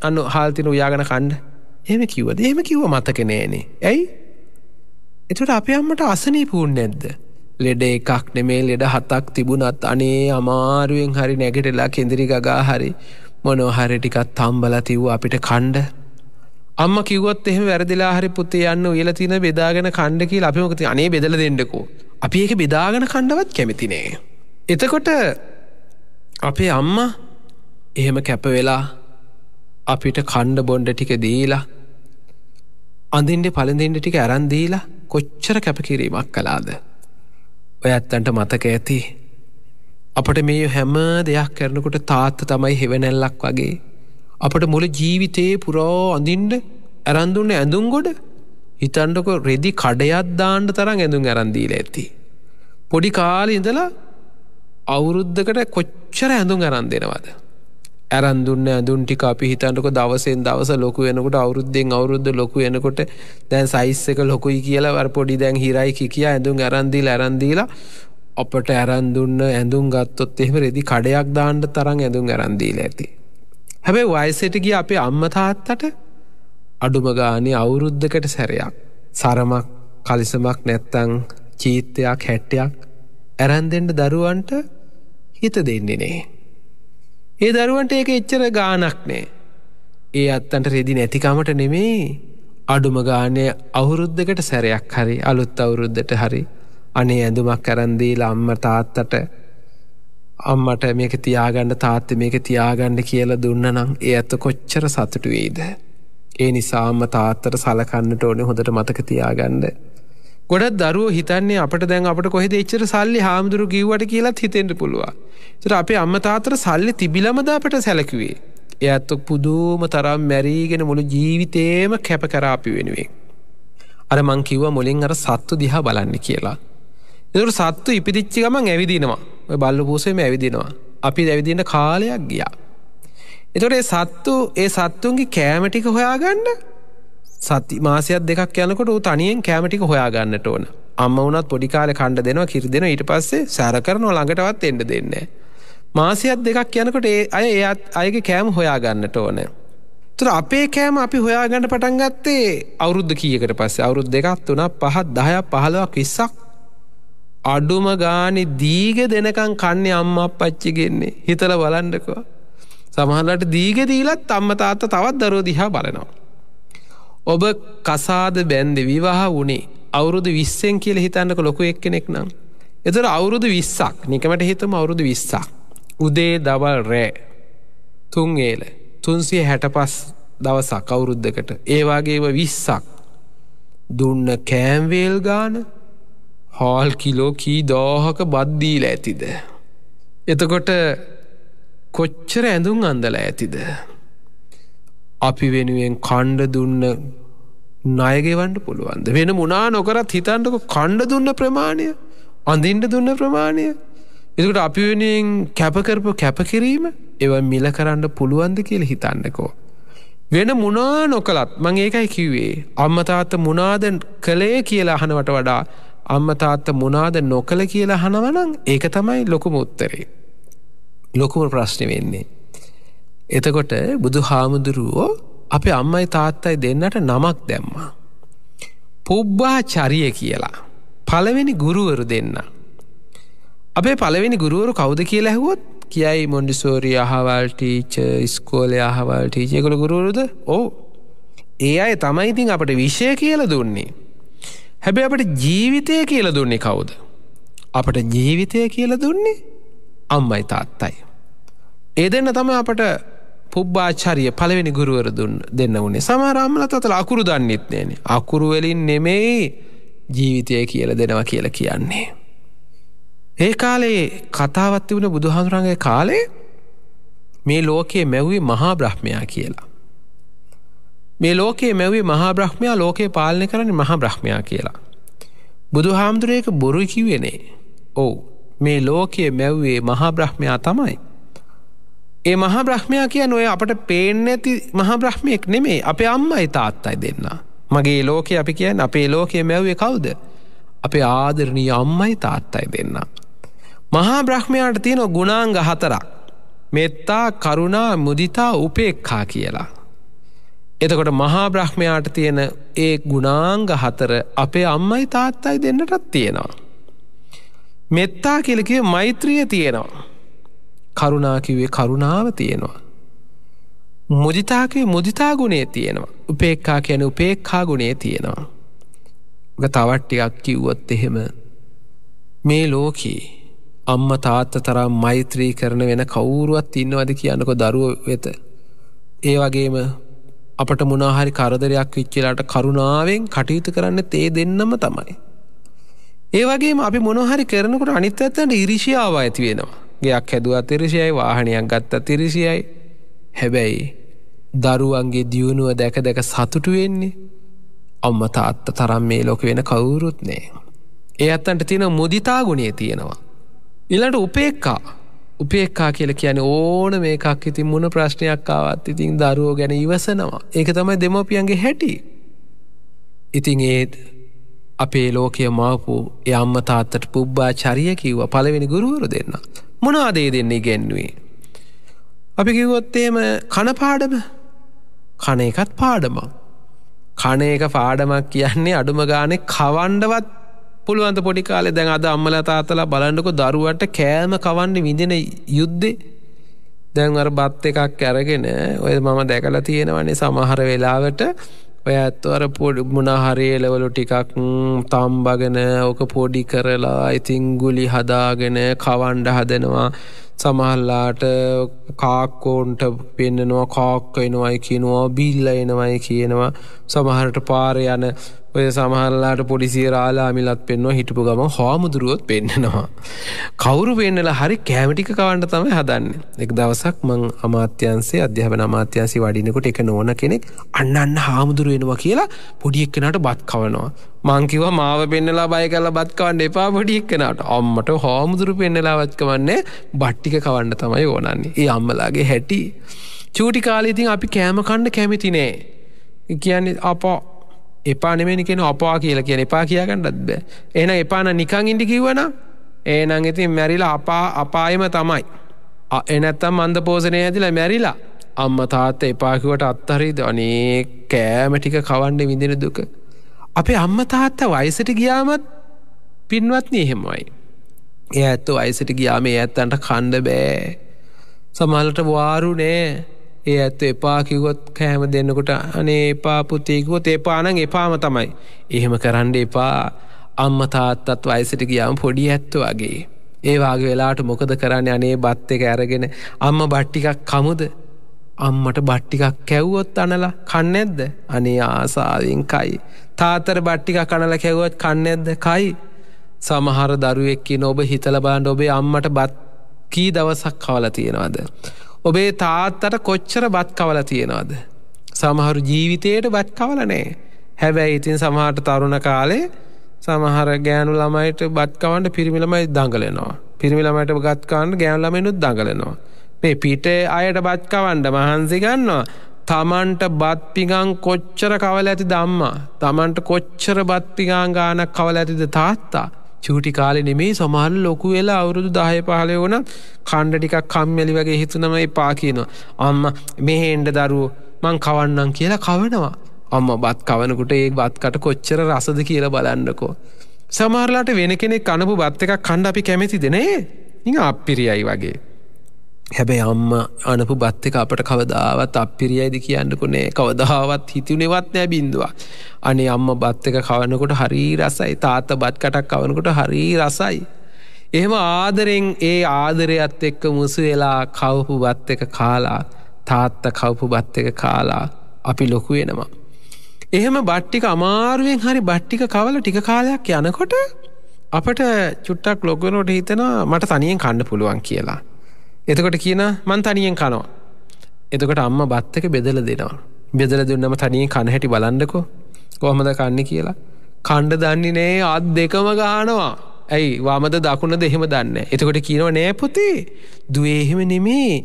A: අන්න හාල්තින උයාගෙන කණ්ඩ එම කිව්වද එම කිව්ව මතක නෑනේ ඇයි එතුට අපේ අම්මට අසනී පූර්ණ නැද්ද ලෙඩ එකක් නෙමේ ලෙඩ හතක් තිබුණත් අනේ අමාරුවෙන් හරි නැගෙටලා කෙදිරි ගගා හරි මොනෝහරටිකත් තම්බල තිව්ව අපිට කණ්ඩ අම්ම කිවත් එහෙම වැරදිලා හරි පුතේ යන්න ඉල තින බෙදාගෙන කණ්ඩ කියල අපිමකති අනේ බෙදල දෙන්නකෝ. අපි ඒක බෙදාගෙන කණ්ඩවත් කැමතිනේ. එතකොට අපේ අම්ම එහෙම කැපවෙලා අපිට කණ්ඩ බොන්්ඩ ටික දීලා අඳින්ට පළඳින්ට ටික ඇරන්දීලා කොච්චර කැපකිරීමක් කලාද. ඔය ඇත්තන්ට මතක ඇති. අපට මේ හැම දෙයක් කරනකුට තාත්ත තමයි හෙවනැල්ලක් වගේ අපට මොල ජීවිතයේ පුරෝ අඳින්ඩ ඇරන්දුන්න ඇඳුම් ගොඩ හිතන්ඩක රෙදි කඩයත් දාන්න තරම් ඇඳුම් ඇරන්දීල ඇති. පොඩි කාල ඉඳලා අවුරුද්ධකට කොච්චර ඇඳුම් ඇරන් දෙෙනවද. ඇරන්දුන්න ඇඳුන් ටි අපි හිතන්ටක දවසෙන් දවස ලොකු වෙනකොට අවුරුද්ධෙන් අවුරුද්ධ ලොකු වෙනකොට දැන් සයිස්සක ලොකුයි කියලා පොඩි දැන් හිරයි කියා ඇඳුම් ඇරන්දිී ඇරන්දීලා අපට ඇරන්දුන්න ඇඳුම් ගත්තොත් එහෙම රෙදි කඩයක් දාන්නට තරම් ඇඳුම් ඇරන්දීල ඇති. හැබැයි වයසට ගිය අපේ අම්මතාත්තට අඩුමගානි අවුරුද්ධකට සැරයක් සරමක් කලිසමක් නැත්තං චීත්තයක් හැට්ටයක් ඇරැන්දෙන්ට දරුවන්ට හිත දෙන්නේනේ. ඒ දරුවන්ට ඒක එච්චර ගානක් නෑ. ඒ අත්තන්ට රෙදි නැතිකමට නෙමේ අඩුම ගානය අවුරුද්ධකට සැරයක් හරි අලුත් අවුරුද්ධට හරි අනේ ඇඳුමක් කරන්දී ලම්ම තාත්තට අම්මට මේක තියාගන්න තාත්ත මේක තියාගන්න කියලා දුන්න නම් ඒ ඇත්ත කොච්චර සතුටු වෙයිද. ඒ නිසාම තාත්තට සලකන්නට ඕන හොඳට මතක තියාගන්න. ගොඩත් දරුව හිතන්නේ අපට දැන් අපට කොහෙද එච්චර සල්ලි හාමුදුරු කිව්වට කියලත් හිතෙන්ට පුළුවන්. තර අපේ අම්ම තාතර සල්ලි තිබිලමද අපට සැලකිවේ. එයත්තු පුදුම තරම් මැරීගෙන මුළු ජීවිතේම කැප කරාපි වෙනුවෙන්. අර මංකිව මුලින් අර සත්තු දිහා බලන්න කියලා. එතුට සත්තු ඉපිදිච්චි ගමන් ඇවිදිනවා බල්ල පූසේම ඇවිදිනවා. අපි දැවිදින්න කාලයක් ගියා. එතොට ඒ සත්තු ඒ සත්තුන්ගේ කෑමටික හොයාගන්න සති මාසයක් දෙකක් යනකොට ූ තනියෙන් කෑමටික හොයාගන්නට ඕන අම්ම වනත් පොඩිකාල කණ්ඩ දෙනවා කිරි දෙෙන ඊට පස්සේ සෑර කරන ළඟටවත් එන්ඩ දෙන්නේ. මාසියත් දෙකක් යනකොට ඒ අය එයත් අයගේ කෑම හොයාගන්නට ඕන. තුර අපේ කෑම අපි හොයාගන්න පටන් ගත්තේ අවුරුද්ධ කියකට පස්සේ අවුරුද් දෙකත් වනක් පහත් දහයක් පහලවක් විස්සක් අඩුම ගානෙ දීග දෙනකං කන්නේ අම්ම අපච්චිගෙන්නේ හිතල බලන්ඩකවා. සමහලට දීග දීලත් අම්ම තාත්ත තවත් දරෝ දිහා බලනවා. ඔබ කසාද බැන්ද විවාහ වනේ අවුරුදු විස්සෙන් කියල හිතන්නක ලොකු එක් කෙනෙක් නම්. එතර අවුරුදු විස්සක් නිකමට හිතම අවුරුදු විස්සක්. උදේ දවල් රෑ තුන් ඒල තුන්සිය හැටපස් දවසක් අවුරුද්ධකට ඒවාගේව විස්සක් දුන්න කෑම්වේල් ගාන හාල් කිලෝ කී දාහක බද්දීල ඇතිද. එතකොට කොච්චර ඇඳුම් අඳල ඇතිද. අපි වෙනුවෙන් කණ්ඩ දුන්න ණයගෙවන්ට පුළුවන්ද. වෙන මුණනා නොකරත් හිතන්ටක කණ්ඩ දුන්න ප්‍රමාණය අඳින්ට දුන්න ප්‍රමාණය. එකට අපි වෙනෙන් කැපකරපු කැපකිරීම එව මිල කරන්න පුළුවන්ද කියල හිතන්නකෝ. වෙන මුණා නොකළත් මං ඒකයි කිව්වේ අම්මතාත්ත මුණාද කළේ කියලා අහනවට වඩා අම්ම තාත්ත මොනාද නොකළ කියලා හනවනං ඒක තමයි ලොකුම උත්තරේ. ලොකුම ප්‍රශ්න වෙන්නේ. එතකොට බුදු හාමුදුරුවෝ අපි අම්මයි තාත්තයි දෙන්නට නමක් දැම්මා. පුබ්බා චරිය කියලා. පළවෙනි ගුරුවරු දෙන්න. අපේ පළවෙනි ගුරුවරු කවුද කියලා ඇහුවොත් කියයි මොන්ඩිසෝරී අහවල් ටීච ස්කෝලය අහවල් ටීචයකොළ ගුරුවරුද ඕ ඒ අය තමයිඉතින් අපට විෂය කියල දුන්නේ. හැබැ අපට ජීවිතය කියල දුන්නේ කවුද. අපට ජීවිතය කියල දුන්නේ අම්මයි තාත්තයි. ඒ දෙන්න තම අපට පුබ්බාචරිය පළවෙනි ගුරුවර දුන්න දෙන්න වනේ සමරාමල තතල අකුරු දන්නෙත්නේන අකුරුවලින් නෙමෙයි ජීවිතය කියල දෙනවා කියල කියන්නේ. ඒ කාලයේ කතාවත්ති වුණ බුදුහාඳුරන්ගේ කාලේ මේ ලෝකයේ මැව්වේ මහා බ්‍රහ්මයා කියලා. මේ ලෝකයේ මැවේ මහා බ්‍රහ්මයා ලෝකයේ පාලනය කරන මහා බ්‍රහ්මයා කියලා. බුදු හාමුදුරයක බොරු කිවෙනේ ඔවු මේ ලෝකයේ මැව්වේ මහා බ්‍රහ්මයා තමයි. ඒ මහා බ්‍රහ්මයා කිය නොය අපට පේන ඇති මහා බ්‍රහ්මයෙක් නෙමේ අපේ අම්මයි තාත්තයි දෙන්න. මගේ ලෝකය අපි කියන් අපේ ලෝකයේ මැව්වේ කවුද. අපේ ආදරණී අම්මයි තාත්තයි දෙන්න. මහා බ්‍රහ්මයාට තියෙන ගුණාංග හතරක්. මෙත්තා කරුණා මුදිතා උපේක්කා කියලා. එතකොට මහා බ්‍රහ්මයාට තියෙන ඒ ගුණාංග හතර අපේ අම්මයි තාත්තයි දෙන්නටත් තියෙනවා. මෙත්තා කෙලකේ මෛත්‍රිය තියෙනවා. කරුණාකිවේ කරුණාව තියෙනවා. මුදිතාකේ මුදිතා ගුණේ තියෙනවා. උපේක්කා කියන උපේක්කා ගුණේ තියෙනවා. තවට්ටියක් කිව්වොත් එහෙම මේ ලෝකී අම්ම තාත්ත තරම් මෛත්‍රී කරන වෙන කවුරුවත් ඉන්නවද කියන්නකො දරුව වෙත. ඒ වගේම අපට මොනාහරි කරදරයක් විච්චලාට කරුණාවෙන් කටයුතු කරන්න තේ දෙන්නම තමයි. ඒවගේ අපි මොනහරි කරනකට අනිත් ඇත්තට ඉරිෂියාව ඇති වෙනවා ගයක් හැදුව අතිරිසියයි වාහනයක් ගත්ත තිරිසියයි හැබැයි දරුවන්ගේ දියුණුව දැක දැක සතුටු වෙන්නේ අම්ම තාත්ත තරම් මේ ලොක වෙන කවුරුත් නෑ. ඒ අත්තන්ට තියෙන මුදිතා ගුණේ තියෙනවා. ඉලට උපේක්කා උපේක්කා කියල කියන ඕන මේකක් ඉතින් මුණ ප්‍රශ්නයක් ආවත් ඉතින් දරුවෝ ගැන ඉවසනවා ඒක තමයි දෙමෝපියන්ගේ හැටි ඉතිං ඒත් අපේ ලෝකය මවපු ඒ අම්ම තාත්තට පුබ්බා චරිය කිව්ව පළවෙනි ගුරුවරු දෙන්න මොනාදේ දෙන්නේ ගැන්නුවේ අපි කිව්වොත්තේම කන පාඩම කන එකත් පාඩමක් කන එක පාඩමක් කියන්නේ අඩුම ගානෙ කවන්ඩවත් පුළුවන්ත පොඩි කාලෙ දැන් අද අම්මල තාතලා බලන්නකො දරුවට කෑම කවන්න විඳෙන යුද්ධෙ දැන් අර බත් එකක් ඇරගෙන ඔය මම දැකලා තියෙනවන්නේ සමහර වෙලාවට ඔය ඇත්වර පොඩි මුණහරියලවලු ටිකක් තම්බගෙන ඕක පොඩි කරලා ඉතිං ගුලි හදාගෙන කවන්ඩ හදනවා සමහල්ලාට කාක්කෝන්ට පෙන්න්නනවා කාක්ක එනවයි කියනවා බිල්ල එනවයි කියනවා සමහරට පාර යන ඔය සමහරලාට පොඩිසිය රාලාමිලත් පෙන්ව හිටපු ගම හාමුදුරුවොත් පෙන්න්නනවා. කවුරු පෙන්නල හරි කෑමටික කාණ්ඩ තම හදන්න. එක් දවසක් මං අමාත්‍යන්සේ අධ්‍යාපන අමාත්‍යන්සි වඩිනකොට එක නොන කෙනෙක් අන්න අන්න හාමුදුරුවෙනවා කියලා පොඩියක්කෙනට බත් කවනවා. මංකිව මාව පෙන්නලා බය කල බත්කවන්න එපා පොඩික්කෙනට අම්මට හාමුදුරු පෙන්නලාවත්කවන්නේ බට්ටික කවන්න තමයි ඕනන්නේ ඒ අම්මලාගේ හැටි. චූටි කාලීතින් අපි කෑම කණ්ඩ කැමිතිනේ. කියන්නේ අප එපා නෙමෙනි කියන අපවා කියලා කියන එපා කියාගන්නත් බෑ. එහෙනම් එපාන නිකන් ඉඳි කිව්වනම් එහෙනම් ඉතින් මැරිලා අපා අපායෙම තමයි. ඒ නැත්තම් මන්දපෝෂණය ඇදිලා මැරිලා අම්ම තාත්ත එපා කිව්වට අත්හරිද අනේ කෑම ටික කවන්න විඳින දුක. අපේ අම්ම තාත්තා වයසට ගියාමත් පින්වත්නි එහෙමයි. ඒ ඇත්තෝ අයිසට ගියාම ඒ ඇත්තන්ට කණ්ඩ බෑ. සමහලට වාරු නෑ ඒ ඇත්ත එපා කිව්වොත් කෑම දෙන්නකොට අනේ එපා පුතේ කිව්වොත් එපා නම් එපාම තමයි. එහෙම කරන්න එපා. අම්මා තාත්තත් වයසට ගියාම පොඩි ඇත්තෝ වගේ. ඒ වාගේ වෙලාට මොකද කරන්නේ අනේ බත් එක අරගෙන අම්මා බත් ටිකක් කමුද? අම්මට බත් ටිකක් කැව්වොත් අනලා කන්නේ නැද්ද? අනේ ආසාවෙන් කයි. තාතර බත් ටිකක් අනලා කැව්වොත් කන්නේ නැද්ද? කයි. සමහර දරුවෙක් කියන ඔබ හිතලා බලන්න ඔබේ අම්මට බත් කී දවසක් කවලා තියෙනවද? ඔබේ තාත්තට කොච්චර බත් කවල තියෙනවාද. සමහරු ජීවිතයට බත් කවලනෑ. හැබැයි ඉතින් සමහට තරුණ කාලේ සමහර ගෑනු ළමයිට බත්කවන්ට පිරිමිලමයි දඟලනවා. පිරිමිලමට ගත්කාන්න ගෑන්ලමෙනුත් දඟලනවා. මේ පිට අයට බත්කවන්ඩ මහන්සිගන්නවා. තමන්ට බත්පිගං කොච්චර කවල ඇති දම්මා. තමන්ට කොච්චර බත්පිගාංගානක් කවල ඇතිද තාත්තා. චූටි කාලෙ නෙමේ සමහන් ලොකු වෙලා අවුරුදු දහය පහලය ඕන කණ්ඩ ටිකක් කම්මැලි වගේ හිතුනම එපා කියනවා. අම්ම මෙහෙන්ඩ දරුවෝ මං කවන්නම් කියලා කවනවා. අම්ම බත් කවනකුට ඒ බත්කට කොච්චර රසද කියලා බලන්නකෝ. සමාරලාට වෙන කෙනෙක් අනපු බත් එකක් කණ්ඩ අපි කැමැති දෙනේ නි අපිරියයි වගේ. හැබැයි අම්ම අනපු බත්තක අපට කවදාවත් අපිරියයිද කියන්නකුනේ කවදාවත් හිතුනෙවත් නෑ බින්දවා. අනේ අම්ම බත්තක කවනකොට හරි රසයි තාත බත් කටක් කවනකොට හරි රසයි. එහෙම ආදරෙන් ඒ ආදරයත් එක්ක මුසු වෙලා කවපු බත් එක කාලා තාත්ත කවපු බත් එක කාලා අපි ලොකු වෙනවා. එහෙම බට්ටික අමාරුවෙන් හරි බට්ටික කවල ටික කාලයක් යනකොට අපට චුට්ටක් ලොගනොට හිතෙනවා මට තනියෙන් කණ්ඩ පුළුවන් කියලා. එතකොට කියන මන් තනියෙන් කනවා. එතකොට අම්ම බත්තක බෙදල දෙනවා. බෙදල දෙන්නම තනියෙන් කන හැටි බලන්නකෝ කොහමද කන්න කියලා. කණ්ඩ දන්නේ නෑ අත් දෙකම ගානවා. ඇයි වාමද දකුණද එහෙම දන්න. එතකොට කියනව නෑ පුතේ දුවේහෙම නෙමේ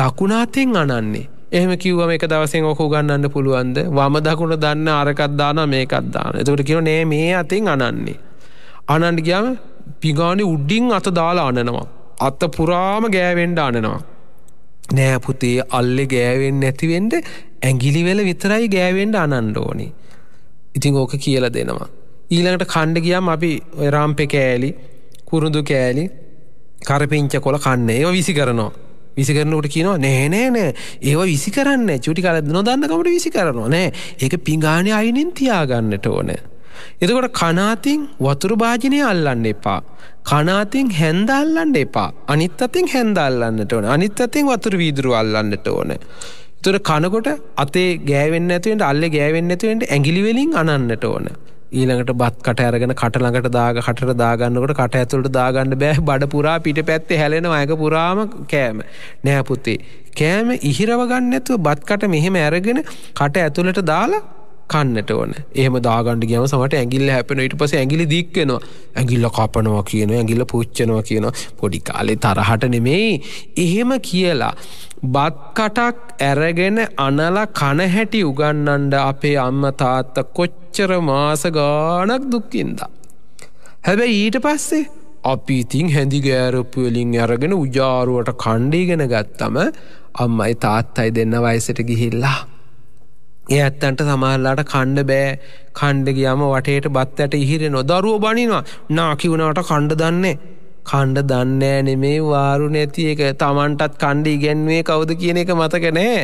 A: දකුණාතෙන් අනන්නේ. එහම කිව්ව එක දවසෙන් ඔකු ගන්නන්න පුළුවන්ද වම දකුණ දන්න අරකත් දාන මේකත් දාන එතකට කියව නෑ මේ අතින් අනන්නේ. අනන්ඩ ගයාම පිගානි උඩ්ඩින් අත දාලා අනනවා. අත්ත පුරාම ගෑවෙන්ඩ අනනවා. නෑපුතේ අල්ලෙ ගෑවෙන් නැතිවෙන්ඩ ඇගිලිවෙල විතරයි ගෑවෙන්ඩ අනන්ඩ ඕනි. ඉතිං ඕක කියල දෙනවා. ඊළඟට කණ්ඩ ගියම් අපි රාම්පෙ කෑලි කුරුදු කෑලි කරපිංච කොල කන්න ඒව විසි කරනවා. විසි කරනට කියනවා නෑනෑ නෑ ඒව විසි කරන්න චුටි කලද නොදන්නකමට විසි කරනවා නෑ ඒක පිගානය අයිනෙන් තියාගන්නට ඕනෑ. එතකොට කනාතින් වතුර භාජනය අල්ලන්න එපා. කනාතින් හැන්දල්ලන්න එපා අනිත් අතින් හැන්දල්ලන්නට ඕන අනිත් අතින් වතුර වීදුරු අල්ලන්නට ඕන. තුර කනකොට අතේ ගෑවෙන් ඇතුවෙන්ට අල්ල ගෑවෙන් ඇතුවෙන්ට ඇගිලිවෙලින් අනන්නට ඕන. ඊළඟට බත් කට අරගෙන කටළඟට දාග කටට දාගන්නකට කට ඇතුළට දාගන්න බෑ බඩ පුරා පිට පැත්තේ හැලෙන අයක පුරාම කෑම නෑපුත්තේ. කෑම ඉහිරවගන්න ඇතුව බත්කට මෙහෙම ඇරගෙන කට ඇතුළට දාලා කන්නට ඕන එහම දාගණඩ ගම සමට ඇගිල්ල හැපෙන ඉට පස ඇගිලි දික්වෙනවා ඇගිල්ල කපනවා කියන ඇගිල්ල පුච්චනවා කියන පොඩි කාලෙ තරහට නෙමෙයි එහෙම කියලා බත්කටක් ඇරගෙන අනල කණහැටි උගන්නන්ඩ අපේ අම්ම තාත්ත කොච්චර මාස ගානක් දුක්කින්ද. හැබැ ඊට පස්සේ අපි ඉතිං හැඳි ගෑරපුවලින් ඇරගෙන උජාරුවට කණ්ඩීගෙන ගත්තම අම්මයි තාත්තයි දෙන්න වයිසට ගිහිල්ලා. ඒ ඇත්තන්ට සමහල්ලාට කණ්ඩ බෑ කණ්ඩ ගියම වටේට බත් ඇට ඉහිරෙන දරුව බනිනවා නාකිවුණට කණ්ඩ දන්නේ. කණ්ඩ දන්නෑ නෙමේ වාරු නැති එක තමන්ටත් කණ්ඩ ඉගැන්වේ කවුද කියන එක මතක නෑ.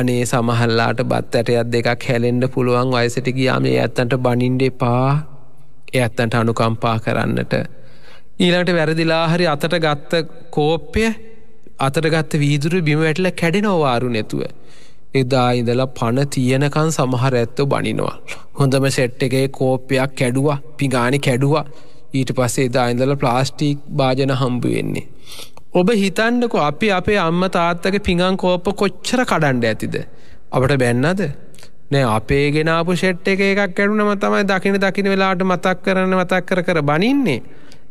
A: අනේ සමහල්ලාට බත් ඇටයත් දෙකක් හැලෙන්ඩ පුළුවන් වයසට ගියාම ඒ ඇත්තන්ට බනින්ඩ එපා ඒ ඇත්තන්ට අනුකම්පා කරන්නට. ඊළට වැරදිලා හරි අතට ගත්ත කෝප්පය අතට ගත්ත වීදුරු බිම වැටල කැඩෙනවාරු නැතුව. එදා ඉඳලා පණ තියෙනකන් සමහර ඇත්ත බනිනවා. හොඳම සෙට් එකේ කෝපයක් කැඩුවා පිගානි කැඩුවා ඊට පස්සේ එදා ඉඳල ප්ලාස්ටික් භාජන හම්බු වෙන්නේ. ඔබ හිතන්නකො අපි අපේ අම්ම තාත්තක පිඟං කෝප කොච්චර කඩන්ඩ ඇතිද. අපට බැන්නද. නෑ අපේ ගෙනාපු ෂෙට් එක එකක් කැඩුනම තමයි දකින දකින වෙලාට මතක් කරන්න මතක් කර කර බනින්නේ.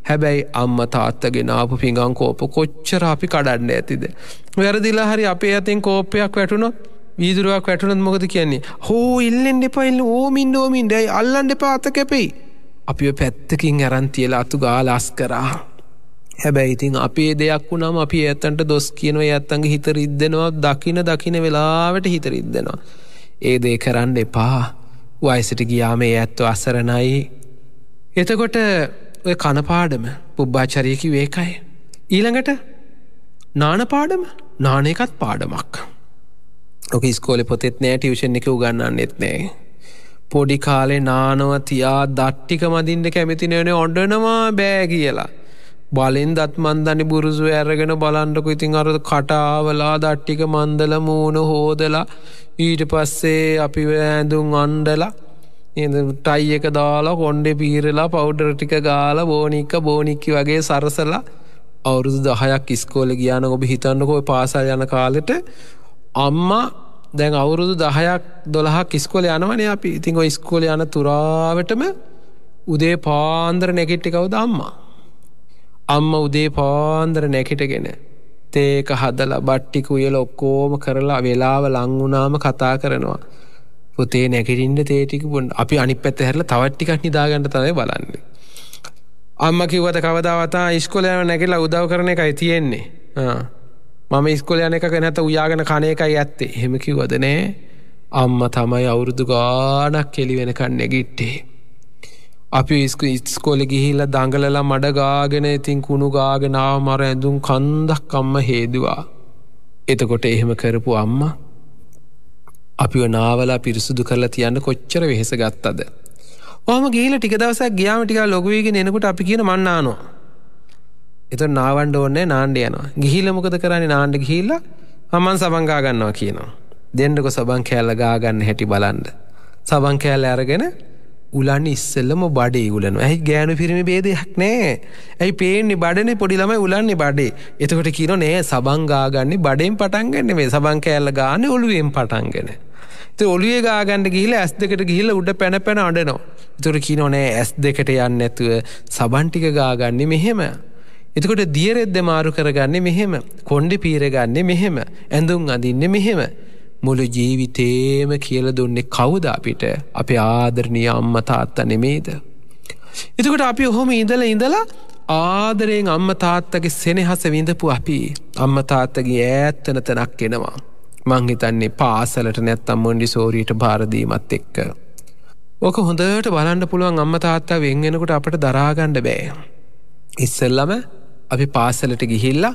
A: හැබැයි අම්ම තාත්තගෙන ආපු පිඟං කෝප කොච්චර අපි කඩන්න ඇතිද. වැරදිලා හරි අපේ ඇතින් කෝපයක් වැටුණොත් වීදුරුවක් වැටුනත් මොකද කියන්නේ හෝ ඉල්ලෙන් එපයිල් ඕමින් ඕමින් ඩැයි අල්ලන් එපා අත කැපෙයි අපි පැත්තකින් ඇරන් තියල අතු ගාල අස් කරා හැබැයි ඉතින් අපේ දෙයක් වුනම් අපි ඇත්තන්ට දොස් කියනව ඇත්තන්ගේ හිතරිද්දෙනවා දකින දකින වෙලාවට හිතරිද්දෙනවා ඒ දේ කරන්න එපා වයිසට ගියාම ඒ ඇත්තු අසරණයි එතකොට ඔය කනපාඩම පුබ්බාචරයකි වේකයි ඊළඟට නානපාඩම නානයකත් පාඩමක්. ඕක ස්කෝල පොතෙත් නෑ ටියවෂන් එක උගන්නන්න එත්නෑ. පොඩි කාලේ නානව තියා දට්ටික මදින්න කැමති නවනේ ඔඩනවා බෑ කියලා. බලෙන් දත්මන්දනි බුරුසු ඇරගෙන බලන්ඩක ඉතින් අර කටාවලා දට්ටික මන්දල මූුණ හෝදලා ඊට පස්සේ අපි ඇඳුම් අන්ඩලා ටයි එක දාලා කොන්්ඩෙ පීරලා පෞඩර ටික ගාල බෝනික්ක බෝනික්කි වගේ සරසලා අවුරුදු දහයක් ස්කෝල ගියාන ඔබ හිතන්නකො පාසල් යන කාලෙට අම්මා දැන් අවුරුදු දහයක් දොළහා කිස්කොල යනවන අපි ඉතිං ඔ ස්කෝල යන තුරාවටම උදේ පාන්දර නැගෙට්ටි කවුද අම්මා. අම්ම උදේ පාන්දර නැකෙටගෙන තේක හදල බට්ටික උයල ඔක්කෝම කරලා වෙලාව ලංවුනාම කතා කරනවා. පොතේ නැකිටින්ට තේටික බොන්ඩ අපි අනි පැත්ත හැරල තවට්ටිකක් නිදාගන්න තයි බලන්නේ. අම්ම කිව්වත කවදාවතා ඉස්කොලෑම නැකිලා උදව කරන එකයි තියෙන්නේ. මම ඉස්කොල යන එක නැත උයාගෙන කන එකයි ඇත්තේ හෙමකි වදනේ අම්ම තමයි අවුරුදු ගානක් කෙලි වෙන කන්න ගිට්ටේ. අපි ඉස්ක ඉස්කොල ගිහිල්ල දඟලලා මඩගාගෙන ඉතින් කුණු ගාගෙනාව මර ඇඳුම් කන්දක්කම්ම හේදවා. එතකොට එහෙම කරපු අම්ම අපිව නාවලා පිරිසුදු කරලා තියන්න කොච්චර වෙහෙස ගත්තද. හොම ගේල ටික දවසක් ගියාමටිකා ලොගවීගෙන එනකුට අපි කියන මන්නානවා. එතු නාවන්ඩ ඕන්නේ නාණ්ඩ යනවා ගිහිල මොකද කරන්නේ නාණ්ඩ ගිහිල්ල හමන් සබංගා ගන්නවා කියනවා. දෙන්නකො සබං කෑල්ල ගාගන්න හැටි බලන්ඩ. සබං කෑල්ල අරගෙන උලන් ඉස්සල්ලම බඩේ උලන ඇයි ගෑනු පිරිමි බේදයක් නෑ ඇයි පේන්නේ බඩන පොඩිලම උලන්නේ බඩේ එතකොට කියන නෑ සබංගාගන්න බඩෙන් පටන්ගන්න මේ සබං කෑල්ල ගාන ඔලුවෙන් පටන්ගෙන. ඔලිය ගාගන්න ගිහිල ඇස් දෙකට ගිහිල උඩ පැන පැන අඩනවා. තුර කියනොනෑ ඇස් දෙකට යන්න ඇතුව සබන්ටික ගාගන්නේ මෙහෙම එතකොට දියරෙද්ද මාරු කරගන්නේ මෙහෙම කොන්්ඩි පීරගන්නේ මෙහෙම ඇඳුම් අඳන්න මෙහෙම මුළු ජීවිතේම කියල දුන්නේ කවුද අපිට අප ආදරණය අම්ම තාත්ත නෙමේද. එතකොට අපි ඔහොම ඉඳල ඉඳලා ආදරයෙන් අම්ම තාත්තගේ සෙනහස විඳපු අපි අම්ම තාත්තගේ ඈත්තන තැනක් එෙනවා. මංහිතන්නේ පාසලට නැත්තම් මොන්ඩි සෝරීට භාරදීමත් එක්ක. ඕක හොඳට බලන්න පුළුවන් අම්ම තාත්තා වෙන්ගෙනකුට අපට දරාගණ්ඩ බෑ. ඉස්සල්ලම අපි පාසලට ගිහිල්ලා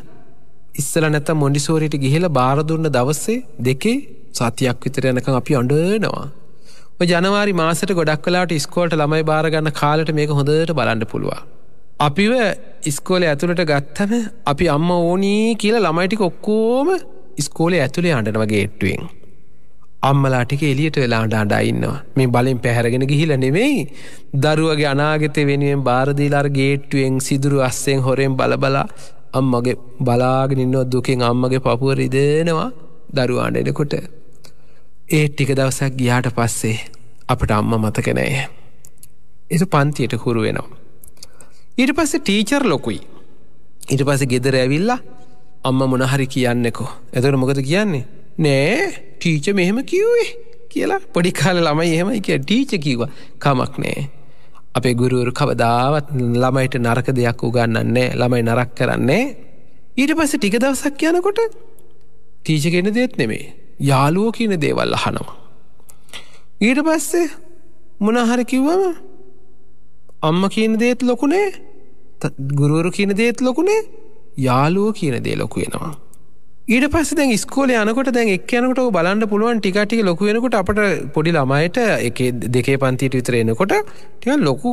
A: ඉස්සල නැත මොඩිසෝරිට ගිහිල බාරදුන්න දවස්සේ දෙකේ සතියක් විතර යනකම් අපි අඩනවා. ජනවාරි මාසට ගොඩක් කලාට ස්කෝල්ට ළමයි බාරගන්න කාලට මේක හොඳට බලන්න පුළුව. අපිව ඉස්කෝලේ ඇතුළට ගත්තම අපි අම්ම ඕනී කියලා ළමයිටික ඔක්කෝම ඉස්කෝලේ ඇතුළේ අඩනවා ගේට්ටුවෙන්. අම්මලා ටික එලියට වෙලාට අඩා ඉන්නවා මේ බලින් පැහැරගෙන ගිහිල නෙවෙයි දරුවගේ අනාගත වෙනුවෙන් බාරදීලාර ගේට්ටුවෙන් සිදුරු අස්සෙන් හොරෙන් බලබලා අම්මගේ බලාගෙනන්නොත් දුකින් අම්මගේ පපුුව රිදෙනවා දරුවාට එනකොට ඒ ටික දවසක් ගියාට පස්සේ අපට අම්ම මතකනෑ එතු පන්තියට හුරු වෙනවා ඊට පස්ස ටීචර් ලොකුයි ඉට පස ගෙදර ඇවිල්ලා අම්ම මොනහරි කියන්නෙකෝ එතට මොකද කියන්නේ නෑ ටීච මෙහෙම කිව්වේ කියලා පොඩි කාල ළමයි එහෙමයි කිය ටීච කිව්වා කමක් නෑ. අපේ ගුරුවරු කවදාවත් ළමයිට නරක දෙයක් උගන්නන්නේ ළමයි නරක් කරන්නේ. ඊට පස්ස ටික දවසක් යනකොට ටීච කෙන දෙත් නෙමේ යාලුවෝ කියන දේවල් අහනවා. ඊට පස්සේ මොනහර කිව්වම අම්ම කියන දේත් ලොකුනේ ගුරුවරු කියන දේත් ලොකුනේ යාලුවෝ කියන දේ ලොකු වෙනවා. ඊට පස්ස දැන් ස්කෝල යනකොට දැන් එක්කයනකට බලන්න පුළුවන් ටිකටික ලොකුවෙනකොට අපට පොඩි ළමයට එක දෙකේ පන්තිට විතරෙනකොට ටිය ලොකු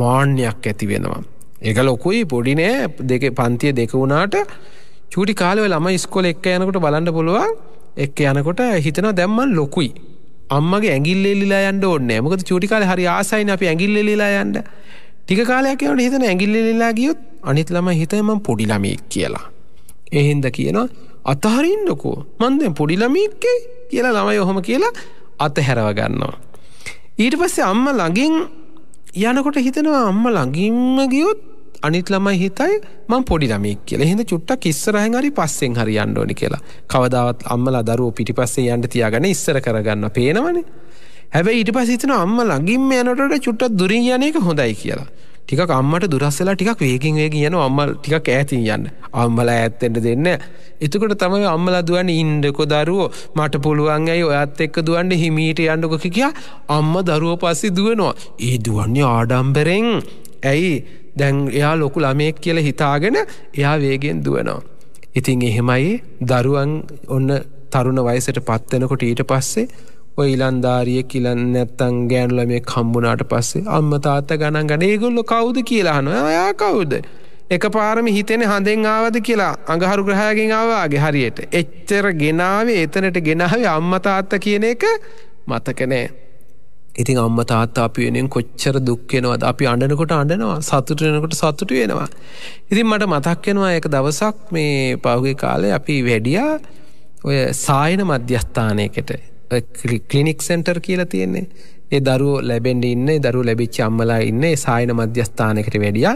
A: මාන්‍යයක් ඇති වෙනවා. එක ලොකුයි පොඩි නෑ දෙක පන්තිය දෙක වුණාට චූටි කාලව ළම ස්කොල එක්ක යනකොට බලන්න පුළුවන් එක්ක යනකොට හිතනවා දැම්මන් ලොකුයි. අම්මගේ ඇගිල්ලෙල්ලිලා යන්න ඕන්න මොකද චූටිකාල හරි ආසයින අපි ඇගිල්ලෙලිලා යන්න ටික කාලයක් යනට හිතන ඇගිල්ලෙලිලා ගියොත් අනිත් ළම හිතම පොඩි ළමයෙක් කියලා. එහින්ද කියනවා අතහරින්නකෝ මන් දැන් පොඩි ළමීක්කේ කියලා ළමයි ඔහොම කියලා අතහැරව ගන්නවා. ඊට පස්සේ අම්ම ළඟින් යනකොට හිතනවා අම්ම ළඟින්ම ගියොත් අනිත් ළමයි හිතයි මං පොඩි ළමෙක් කියලා. එහෙනම් චුට්ටක් ඉස්සරහින් හරි පස්සෙන් හරි යන්න ඕනි කියලා. කවදාවත් අම්මලා දරුවෝ පිටිපස්සේ යන්න තියාගෙන ඉස්සර කරගන්න පේනවනේ. හැබැයි ඊට පස්සේ හිතනවා අම්මා ළඟින්ම යනකොට චුට්ටක් දුරින් යන එක හොඳයි කියලා. ටික අම්මට දුරස්සලා ටිකක් වේගින් වේග යන අම්මල් ටිකක් ඇතින් යන්න අම්මල ඇත්තෙන්ට දෙන්න එතකට තමයි අම්මල දුවන්න ඉන්ඩකො දරුවෝ මට පුළුවන් ඇයි ඔයත් එක්ක දුවන්න හිමීට යන්නකොක කියා අම්ම දරුව පස්සෙ දුවනවා ඒ දුවන්නේ ආඩම්බරෙන් ඇයි දැන් එයා ලොකු ළමයෙක් කියල හිතාගෙන එයා වේගෙන් දුවනවා. ඉතින් එහෙමයි දරුවන් ඔන්න තරුණ වයසට පත්වෙනකොට ඊට පස්සේ ඔය ඉලන්ධාරිය කියලන්න නැත්තං ගෑනුලමේ කම්බුණට පස්සේ අම්ම තාත්ත ගණන් ගන ඒගොල්ල කවුද කියලාහන ඔයා කවුද. එක පාරම හිතෙන හඳෙන් ආවද කියලා අඟහරු ග්‍රහයගෙන් ආවාගේ හරියට. එච්චර ගෙනාවේ එතනට ගෙනාවේ අම්මතාත්ත කියන එක මතකනෑ. ඉතින් අම්ම තාත්තා අපි වෙනෙන් කොච්චර දුක්කෙනවද අපි අඩනකොට අඩනවා සතුට වෙනකොට සතුට වෙනවා. ඉතින් මට මතක්කෙනවා එක දවසක් මේ පහුගේ කාලේ අපි වැඩියා ඔය සායන මධ්‍යස්ථානයකට කලිනික් සෙන්ටර් කියලා තියෙන්නේ ඒ දරු ලැබෙන්ඩ ඉන්න දරු ලැබිච්ච අම්මලා ඉන්න සායන මධ්‍යස්ථානකට වැඩිය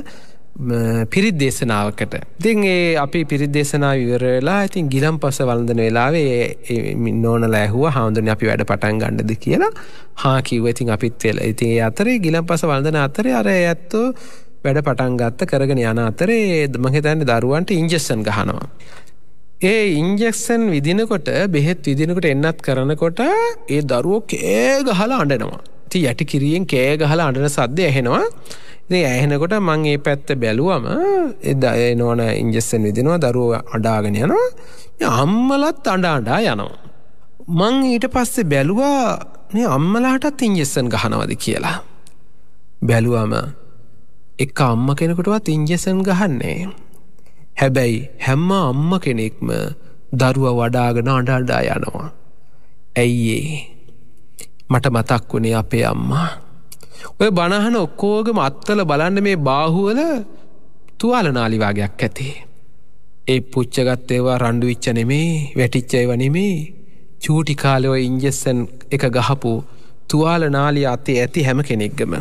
A: පිරිත් දේශනාවකට දෙන් ඒ අපි පිරිත් දේශනා විවරලා ඉතින් ගිලම් පස වලඳන වෙලාවේ මින්නෝනල ඇහුව හාමුදුරන අපි වැඩ පටන් ගණ්ඩද කියලා හා කිව්ව ඉතින් අපිත් වෙල ඉතින් ඒ අතරේ ගිලම් පස වලඳන අතරේ අර ඇත්තෝ වැඩ පටන් ගත්ත කරගෙන යන අතරේ මහිතන්න දරුවන්ට ඉංජෙස්සන් ගහනවා ඒ ඉන්ජෙක්සන් විදිනකොට බෙහෙත් විදිනකට එන්නත් කරනකොට ඒ දරුවෝ කේ ගහලා අඩනවා. ති යටි කිරියෙන් කෑ ගහලා අඩන සද්ද ඇහෙනවා. ඉතින් ඇහෙනකොට මං ඒ පැත්ත බැලුවම එදය නොන ඉන්ජෙස්සන් විදිනවා දරුව අඩාගෙන යනවා අම්මලත් අඩ අඩා යනවා. මං ඊට පස්සේ බැලුවා මේ අම්මලාටත් ඉන්ජෙස්සන් ගහනවද කියලා. බැලුවම එක අම්ම කෙනකොටවත් ඉන්ජෙසන් ගහන්නේ. හැබැයි හැම්ම අම්ම කෙනෙක්ම දරුව වඩාගෙන අඩාඩා යනවා. ඇයිඒ මට මතක් වුණේ අපේ අම්මා. ඔය බණහන ඔක්කෝගම අත්තල බලන්න මේ බාහුවල තුවාලනාලිවාගයක් ඇති. ඒ පුච්චගත්තේවා රණ්ඩු විච්ච නෙමේ වැටිච්චය වනිමේ චූටිකාලෝ ඉංජෙස්සන් එක ගහපු තුවාල නාලි අතේ ඇති හැම කෙනෙක්ගම.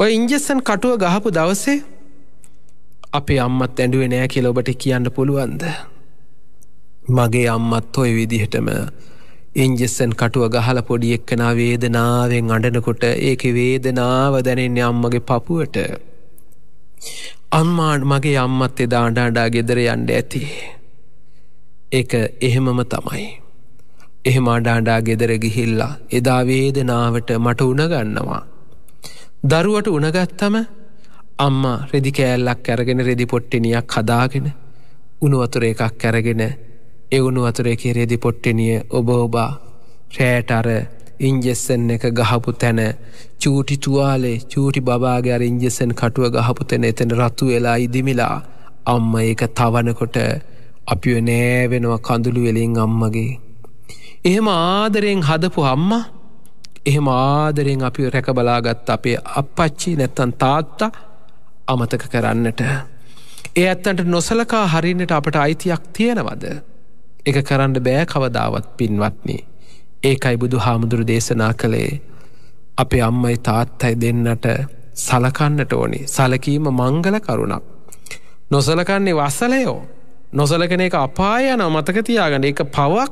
A: ඔය ඉංජෙස්සන් කටුව ගහපු දවසේ අපේ අම්මත් ඇඩුවේ නෑ කියල ඔබට කියන්න පුළුවන්ද. මගේ අම්මත් ඔය විදිහටම ඉංජෙස්සන් කටුව ගහල පොඩි එක්කන වේදනාවෙන් අඩනකොට ඒක වේදනාව දැනෙන්නේ අම්මගේ පපුුවට. අම්මාඩ් මගේ අම්මත් එදා අඩාඩා ගෙදර යන්ඩ ඇති. එක එහෙමම තමයි. එහෙම අඩාඩා ගෙදර ගිහිල්ලා එදා වේදනාවට මට උනගන්නවා. දරුවට උනගත්තම අම්මා රෙදි කෑල්ලක් ඇරගෙන රෙදි පොට්ටෙනියක් හදාගෙන උනුවතුර එකක් කැරගෙන එවුණු වතුරේ රෙදි පොට්ටෙනිය ඔබ ඔබා රෑටර ඉංජෙස්සන් එක ගහපු තැන චූටි තුවාලේ චූටි බාගර ඉංජෙසන් කටුව ගහපු තැන එතන රතු වෙලා ඉදිමිලා අම්ම ඒක තවනකොට අපි නෑවෙනවා කඳුළු වෙලින් අම්මගේ. එහෙම ආදරයෙන් හදපු අම්ම එහෙම ආදරෙන් අපි රැකබලාගත් අපේ අපපච්චි නැත්තන් තාත්තා අමතක කරන්නට. ඒ ඇත්තන්ට නොසලකා හරින්නට අපට අයිතියක් තියෙනවද. එක කරන්න බෑ කවදාවත් පින්වත්නි. ඒකයි බුදු හාමුදුරු දේශනා කළේ. අපේ අම්මයි තාත්තයි දෙන්නට සලකන්නට ඕනි සලකීම මංගල කරුණක්. නොසලකන්නේ වසලයෝ. නොසලකන එක අපායන මතක තියාගන්න එක පවක්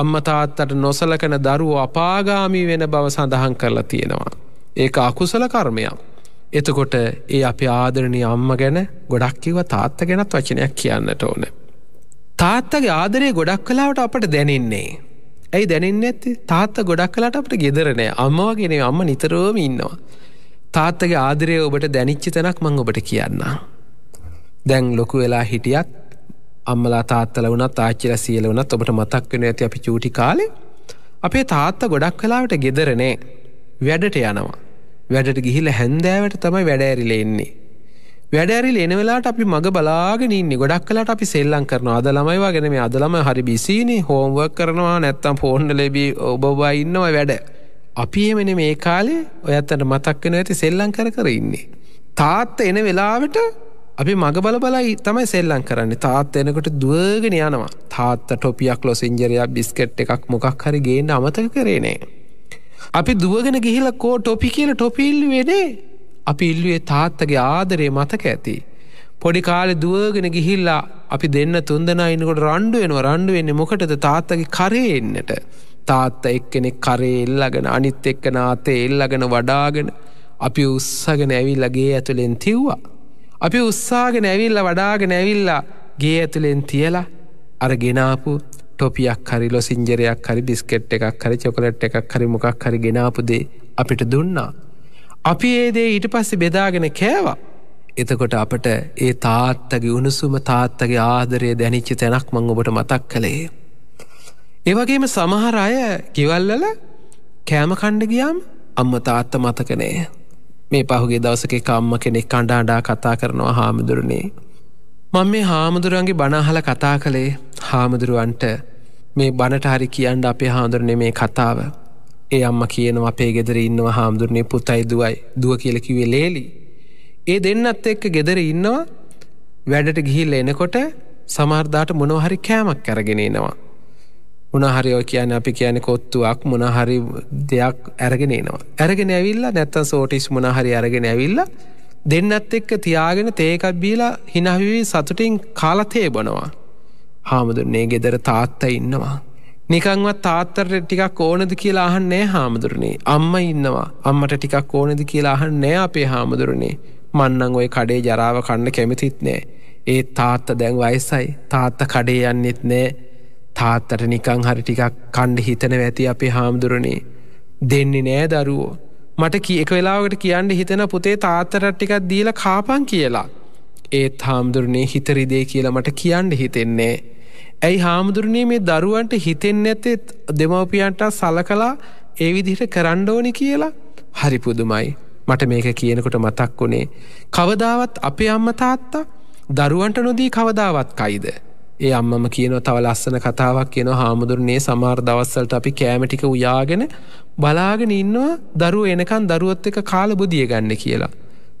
A: අම්ම තාත්තට නොසලකන දරුවෝ අපාගාමී වෙන බව සඳහන් කරලා තියෙනවා. ඒක අකුසල කර්මයක්. එතකොට ඒ අපි ආදරණය අම්ම ගැන ගොඩක් කිව තාත්ත ගැනත් වචනයක් කියන්නට ඕන. තාත්තගේ ආදරේ ගොඩක් කලාවට අපට දැනෙන්නේ. ඇයි දැනෙන්න ඇති තාත්ත ගොඩක් කලාට අපට ගෙදරනෑ අම්මවාගෙන අම්ම නිතරෝම ඉන්නවා. තාත්තගේ ආදරය ඔබට දැනිච්චි තැනක් මං ඔබට කියන්න. දැන් ලොකු වෙලා හිටියත් අම්මලා තාත්තල වනත් ආච්චිල සියල වනත් ඔබට මතක් වෙන ඇති අපි චූටි කාලේ අපේ තාත්ත ගොඩක් කලාවට ගෙදරනේ වැඩට යනවා. වැඩට ගිහිල හැන්දෑවට තමයි වැඩෑරිල එන්නේ. වැඩෑරිල් එන වෙලාට අපි මග බලාගෙන ඉන්නේ ගොඩක් කලට අපි සෙල්ලං කරන අද ළමයිවා ගැන මේ අදළම හරි බිසිනේ හෝම්වක් කරනවා නැත්තම් ෆෝන්ඩ ලැබී ඔබවා ඉන්නවා වැඩ. අපි එමෙන මේ කාලේ ඔයත්තට මතක්කෙන ඇති සෙල්ලං කර කර ඉන්නේ. තාත්ත එන වෙලාවට අපි මග බල බලයි තමයි සෙල්ලං කරන්න තාත් එනකොට දුවගෙන යනවා තාත්ත ටොපියක් ලොසිංජරයක් බිස්කට් එකක් මොකක් හරිගේන්න අමතක කරේනෑ. අපි දුවගෙන ගිහිල කෝ ටොපි කියල ටොපිල්ලි වෙනේ අපි ඉල්ලුවේ තාත්තගේ ආදරේ මතක ඇති. පොඩි කාලෙ දුවගෙන ගිහිල්ලා අපි දෙන්න තුන්දනයිනකොට රණ්ඩුවෙනව රණ්ඩුවෙන්න මොකටද තාත්තගේ කරේ එන්නට. තාත්ත එක්කෙනෙක් කරේ එල්ලගෙන අනිත් එක්ක නාතේ එල්ලගෙන වඩාගෙන අපි උත්සගෙන ඇවිල්ලගේ ඇතුළෙන් තිව්වා. අපි උත්සාගෙන ඇවිල්ල වඩාගෙන ඇවිල්ලා ගේ ඇතුළෙන් තියලා අර ගෙනාපු ටොපියක් හරි ලොසිංජරයක් හරි බිස්කෙට් එකක් හරි චොකලට් එකක් හරි මොකක් හරි ගෙනාපුදේ අපිට දුන්නා. අපි ඒදේ ඊට පස්සෙ බෙදාගෙන කෑවා. එතකොට අපට ඒ තාත්තගේ උණුසුම තාත්තගේ ආදරය දැනිච්චි තැනක් මං ඔබට මතක් කළේ. ඒවගේම සමහර අය කිවල්ලල කෑම කණ්ඩ ගියම් අම්ම තාත්ත මතකනේ. මේ පහුගේ දවසක කම්ම කෙනෙක් කණ්ඩාඩා කතා කරනවා හාමුදුරණේ. මං මේ හාමුදුරුවන්ගේ බනහල කතා කළේ හාමුදුරුවන්ට මේ බණට හරි කියන්න අපේ හාමුදුරන මේ කතාව ඒ අම්ම කියනවා අපේ ගෙදර ඉන්නවා හාමුදුරනේ පුතයි දුවයි දුව කියලකිවේ ලේලි ඒ දෙන්නත් එක්ක ගෙදර ඉන්නවා වැඩට ගිහිල්ල එනකොට සමර්දාට මොනොහරි කෑමක් කරගෙනනවා මොනහරි ඔය කියන අපි කියන කොත්තුවක් මොනහරි දෙයක් ඇරගෙනනවා ඇරගෙන ඇවිල්ලා නැත්තන් සෝටිස් මොනහරි අරගෙන ඇවිල්ලා දෙන්නත් එක්ක තියාගෙන තේකක් බීලා හිනහවිවී සතුටින් කාලතේ බොනවා. හාමුදුරනේ ගෙදර තාත්ත ඉන්නවා. නිකංවත් තාත්තර ටිකක් ඕනද කියලා අහන්නේ හාමුදුරනේ අම්ම ඉන්නවා අම්මට ටිකක් ඕනද කියලා අහන් නෑ අපේ හාමුදුරනේ මන්නං ඔය කඩේ ජරාව කන්න කැමිතිත් නෑ. ඒ තාත්ත දැන් වයිසයි තාත්ත කඩේ යන්නෙත් නෑ තාත්තට නිකං හරි ටිකක් කණ්ඩ හිතන ඇති අපේ හාමුදුරනේ දෙන්නේ නෑ දරුවෝ මට එක වෙලාවකට කියන්න හිතෙන පුතේ තාත්තරට ටිකක් දීල කාපන් කියලා. ඒත් හාමුදුරනේ හිතරිදේ කියලා මට කියන්න හිතෙන්නේ. ඇයි හාමුදුරනේ මේ දරුවන්ට හිතෙන් ඇතෙත් දෙමවපියන්ට සල කලා ඒ විදිහට කරණ්ඩෝනි කියලා හරි පුදුමයි. මට මේක කියනකොට මතක් වුණේ. කවදාවත් අපේ අම්ම තාත්තා දරුවන්ට නොදී කවදාවත් කයිද. ඒ අම්මම කියන තව ලස්සන කතාවක් කියන හාමුදුරනේ සමාර් දවස්සලට අපි කෑමටික උයාගෙන බලාගෙන ඉන්නවා දරුව එනකන් දරුවත් එක කාල බුදිය ගන්න කියලා.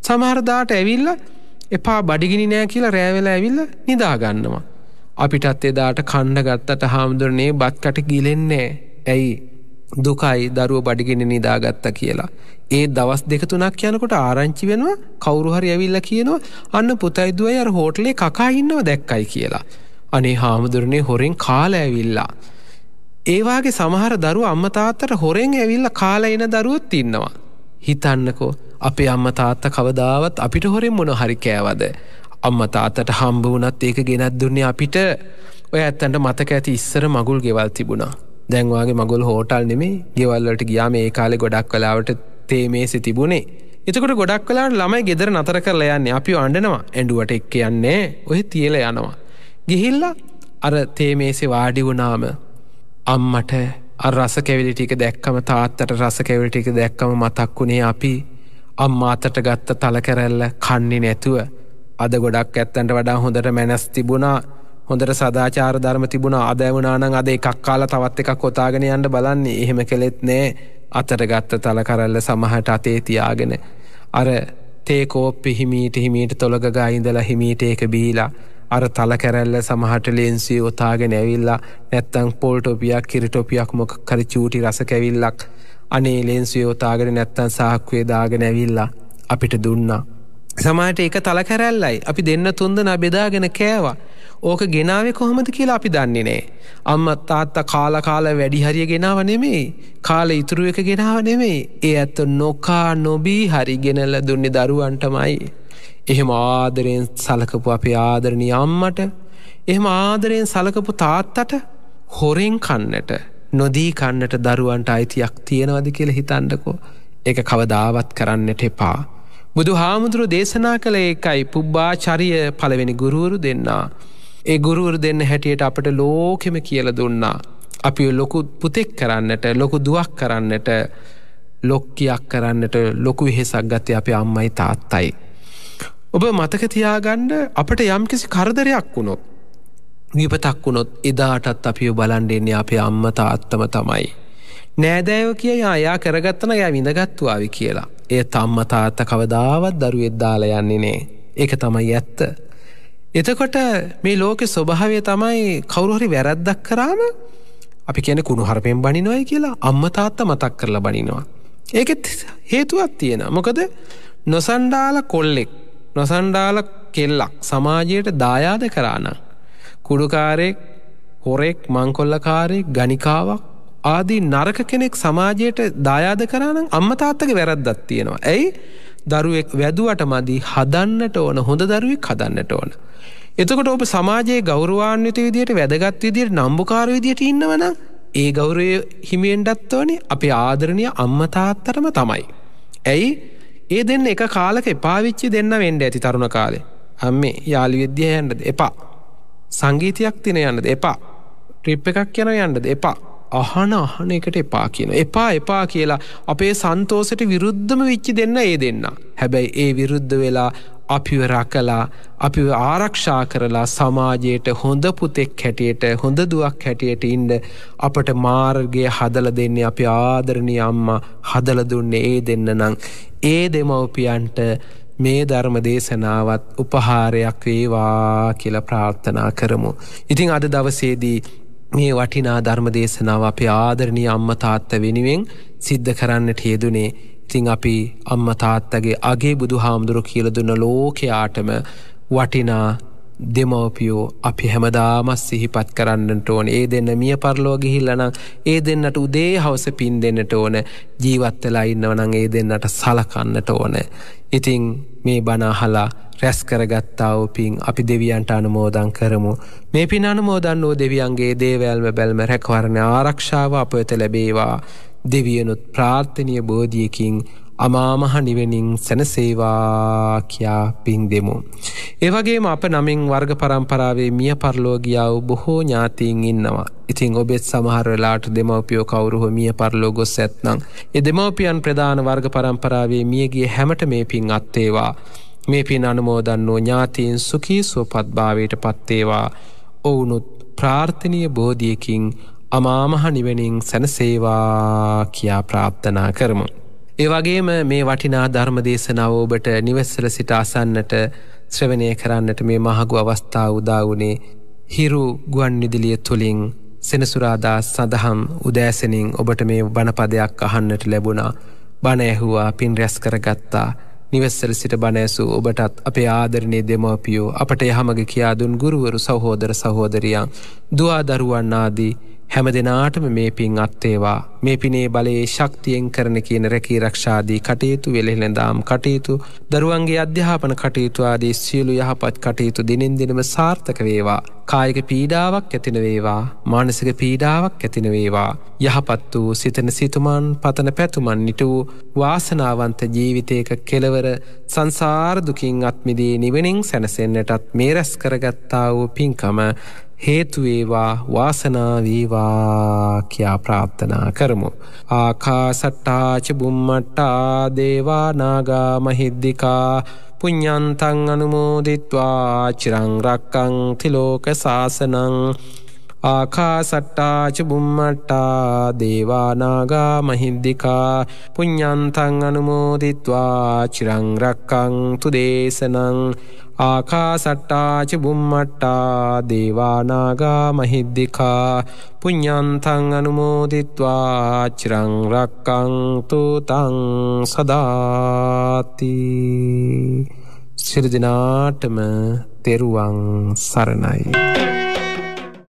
A: සමහරදාට ඇවිල්ල එපා බඩිගිනි නෑ කියලා රෑවෙලා ඇවිල්ල නිදාගන්නවා. අපිටත් එදාට කණ්ඩ ගත්තට හාමුදුරනේ බත්කට ගිලෙන්නේ ඇයි දුකයි දරුව බඩිගෙන නිදාගත්ත කියලා. ඒ දවස් දෙකතුනක් යනකොට ආරංචි වෙනවා කවුරුහරි ඇවිල්ල කියනවා අන්න පුතයිදුව අර හෝටලේ කකා ඉන්නව දැක්කයි කියලා. අනේ හාමුදුරණය හොරෙන් කාල ඇවිල්ලා. ඒවාගේ සමහර දරු අම්මතාත්තට හොරෙන් ඇවිල්ල කාල එන දරුවත් ඉන්නවා. හිතන්නකෝ අපේ අම්මතාත්ත කවදාවත් අපිට හොරෙන් මොන හරි කෑවද. අම්මතාතට හම්බ වනත් ඒක ගෙනත් දුන්නේ අපිට ඔය ඇත්තන්ට මතක ඇති ඉස්සර මගුල් ගෙවල් තිබුණා. දැන්වාගේ මගුල් හෝටල් නෙමේ ගෙවල්ලට ගියාම ඒ කාලෙ ගොඩක් කලාවට තේමේසි තිබුණේ එතකොට ගොඩක් කලාට ළමයි ගෙදර නතර කරලා යන්නේ අපි අඩනවා ඇඩුවට එක්ක යන්නේ ඔය තියල යනවා ගිහිල්ලා අර තේමේසෙ වාඩි වුණාම අම්මට අර රස කැවිලි ටික දැක්කම තාත්තට රස කැවිලි ටික දැක්කම මතක් වුණේ අපි අම්මා අතට ගත්ත තලකැරැල්ල කන්නේ නැතුව අද ගොඩක් ඇත්තන්ට වඩා හොඳට මැනැස් තිබුණා හොඳට සදාචාර ධර්ම තිබුණා අදැවුණනං අද එකක් කාල තවත් එකක් කොතාගෙන යන්ට බලන්නේ එහෙම කෙළෙත් නෑ අතට ගත්ත තලකරල්ල සමහට අතේ තියාගෙන. අර තේකෝප්පි හිමීට හිමීට තොළගගා ඉඳලා හිමීට ඒක බීලා අර තල කැරැල්ල සමහට ලේන්සි ඔතාගෙන ඇවිල්ලා නැත්තං පෝල්ටෝපියක් කිරිටෝපියක් මොක කරි චූටි රස කැවිල්ලක් අනේ ලේන්සිය ඔතාගෙන නැත්තන් සාහක්වේදාගෙන ඇවිල්ලා අපිට දුන්නා. සමට එක තල කැරැල්ලයි අපි දෙන්න තුන්දන බෙදාගෙන කෑවා. ඕක ගෙනාවේ කොහොමද කියලා අපි දන්නේ නෑ. අම්මත් තාත්තා කාලකාල වැඩිහරිය ගෙනාව නෙමේ. කාල ඉතුරු එක ගෙනාව නෙමේ. ඒ ඇත්ත නොකා නොබී හරි ගෙනල්ල දුන්නේ දරුවන්ටමයි. එහෙම ආදරයෙන් සලකපු අපේ ආදරණය අම්මට එහෙම ආදරයෙන් සලකපු තාත්තට හොරෙන් කන්නට නොදී කන්නට දරුවන්ට අයිතියක් තියෙනවද කියල හිතන්නකෝ එක කවදාවත් කරන්නට එපා. බුදු හාමුදුරු දේශනා කළ එකයි පුබ්බා චරිය පළවෙනි ගුරුවරු දෙන්නා. ඒ ගුරුවරු දෙන්න හැටියට අපට ලෝකෙම කියල දුන්නා. අපි ලොකු පුතෙක් කරන්නට ලොකු දුවක් කරන්නට ලොක්කයක් කරන්නට ලොකු හෙසක් ගත්තය අපේ අම්මයි තාත්තයි. ඔබ මතක තියාගන්න අපට යම්කිසි කරදරයක් වුණොත්. විපතක් වුණොත් එදාටත් අපිය බලන්ඩෙන්නේ අපේ අම්මතා අත්තම තමයි. නෑදෑව කිය යායා කරගත්තන ය විඳගත්තුවාවි කියලා. ඒ තම්මතාත්ත කවදාවත් දරු එද්දාල යන්නේ නේ. ඒක තමයි ඇත්ත. එතකොට මේ ලෝකෙ ස්වභාවය තමයි කවුරුහරි වැරද්දක් කරාම අපි කියන කුණු හරපෙන් බනිනොයි කියලා අම්මතාත්ත මතක් කරලා බනිනවා. ඒකෙත් හේතුවත් තියෙන මොකද නොසන්ඩාල කොල්ලෙක් නොසන්ඩාල කෙල්ලක් සමාජයට දායාද කරානම්. කුඩුකාරයෙක් හොරෙක් මංකොල්ලකාරයෙක් ගනිකාවක් ආදී නරක කෙනෙක් සමාජයට දායාද කරනම් අම්මතාත්තක වැරද්දත් තියෙනවා. ඇයි දරුවෙක් වැදුවට මදී හදන්නට ඕන හොඳ දරුවෙක් හදන්නට ඕන. එතකොට ඔබ සමාජයේ ගෞරවාන්විත විදියට වැදගත් විදියට නම්බුකාර විදියට ඉන්නවන ඒ ගෞරය හිමියෙන්ඩත්වනේ අපේ ආදරණය අම්මතාත්තරම තමයි. ඇයි ඒ දෙන්න එක කාලක එපාවිච්චි දෙන්න වෙන්ඩ ඇති තරුණ කාලේ හම්මේ යාලි විද්‍ය යන්නද එපා සංගීතයක් තින යන්නද එපා ට්‍රිප් එකක් යන යන්නද එපා අහන අහන එකට එපා කියන එපා එපා කියලා අපේ සන්තෝසට විරුද්ධම විච්චි දෙන්න ඒ දෙන්න හැබැයි ඒ විරුද්ධ වෙලා අපිව රකලා අපිව ආරක්ෂා කරලා සමාජයට හොඳ පුතෙක් හැටියට හොඳ දුවක් හැටියට ඉන්ඩ අපට මාර්ගය හදල දෙන්නේ අපි ආදරණය අම්මා හදල දුන්නේ ඒ දෙන්න නං. ඒ දෙමවපියන්ට මේ ධර්ම දේශනාවත් උපහාරයක් වේවා කියල ප්‍රාර්ථනා කරමු. ඉතිං අද දවසේදී මේ වටිනා ධර්ම දේශනාව අපේ ආදරණී අම්ම තාත්ත වෙනුවෙන් සිද්ධ කරන්නට යෙදුනේ ඉතිං අපි අම්ම තාත්තගේ අගේ බුදු හාමුදුරු කියල දුන්න ලෝකයාටම වටිනා දෙමවපියෝ අපි හැමදාමස් සිහිපත් කරන්නට ඕන ඒ දෙන්න මිය පරලෝගිහිල්ලනං ඒ දෙන්නට උදේ හවස පින් දෙන්නට ඕන ජීවත්තලා ඉන්නවනං ඒ දෙන්නට සලකන්නට ඕන. ඉතිං මේ බනාහලා රැස්කරගත්තාව පින් අපි දෙවියන්ට අනුමෝදං කරමු. මේ පින අනුමෝදන් වූ දෙවියන්ගේ දේවල්ම බැල්ම රැකවරණ ආරක්ෂාව අප වෙත ලැබේවා. දෙවියනුත් ප්‍රාර්ථනය බෝධියකින් අමාමහ නිවෙනින් සැනසේවා කියා පින් දෙමු. ඒවගේම අප නමින් වර්ග පරම්පරාවේ මිය පරලෝගියාව බොහෝ ඥාතීන් ඉන්නවා. ඉතිං ඔබෙත් සමහරවෙලාට දෙමවපියෝ කවරුහ මිය පරලෝ ගොස් ඇත්නම්. එ දෙමවපියන් ප්‍රධාන වර්ග පරම්පරාවේ මියගේ හැමට මේ පින් අත්තේවා. මේ පින් අනමෝදන්නෝ ඥාතීන් සුකී සුවපත්භාවයට පත්තේවා. ඔවුනුත් ප්‍රාර්ථනය බෝධියකින් අමාමහ නිවනින් සැනසේවා කියා ප්‍රාප්තනා කරමු. ඒවගේම මේ වටිනා ධර්මදේශනාව ඔබට නිවස්සල සිට අසන්නට ශ්‍රවණය කරන්නට මේ මහගු අවස්ථා උදාවුණේ හිරු ගුවන් නිදිලිය තුළින් සෙනසුරාදා සඳහම් උදෑසනින් ඔබට මේ බණපදයක් අහන්නට ලැබුණා බණඇහුවා පින් රැස් කරගත්තා නිවස්සල සිට බණඇසු ඔබටත් අපේ ආදරණය දෙමෝපියෝ අපට යහමග කියාදුන් ගුරුවරු සහෝදර සහෝදරියන් දවා දරුවන්නාදී හැම දෙනාටම මේ පින් අත්තේවා මේ පිනේ බලයේ ශක්තියෙන් කරන කියන රැකී රක්ෂාදී කටයුතු වෙළෙළඳදාම් කටයුතු දරුවන්ගේ අධ්‍යාපන කටයුතු ආදී සියලු යහපත් කටයුතු දිනෙන් දිනම සාර්ථක වේවා කායක පීඩාවක් ඇතිනවේවා මානසික පීඩාවක් ඇතිනවේවා යහපත් වූ සිතන සිතුමන් පතන පැතුමන් නිට වූ වාසනාවන්ත ජීවිතයක කෙලවර සංසාර්දුකින් අත්මිදී නිවනින් සැනසෙන්න්නටත් මේ රැස් කරගත්තා වූ පින්කම හේතුවේවා වාසනාවීවා කියා ප්‍රාත්ථනා කරමු. ආකාසට්ටාච බුම්මට්ටා දේවානාගා මහිද්දිකා පුඤ්ඥන්තන් අනුමෝදිත්වා චිරංරක්කං තිලෝක සාසනං ආකාසට්ටාච බුම්මට්ටා දේවානාගා මහිද්දිකා පුඤ්ඥන්තන් අනුමෝදිත්වා චිරංරක්කං තුදේශනං ආකාසට්ටාච බුම්මට්ටා දේවානාගා මහිද්දිකා පුඤ්ඤන්තං අනුමෝදිත්වා චිරං රක්කන්තු තං සදාති සිරිදිනාටම තෙරුවන් සරණයි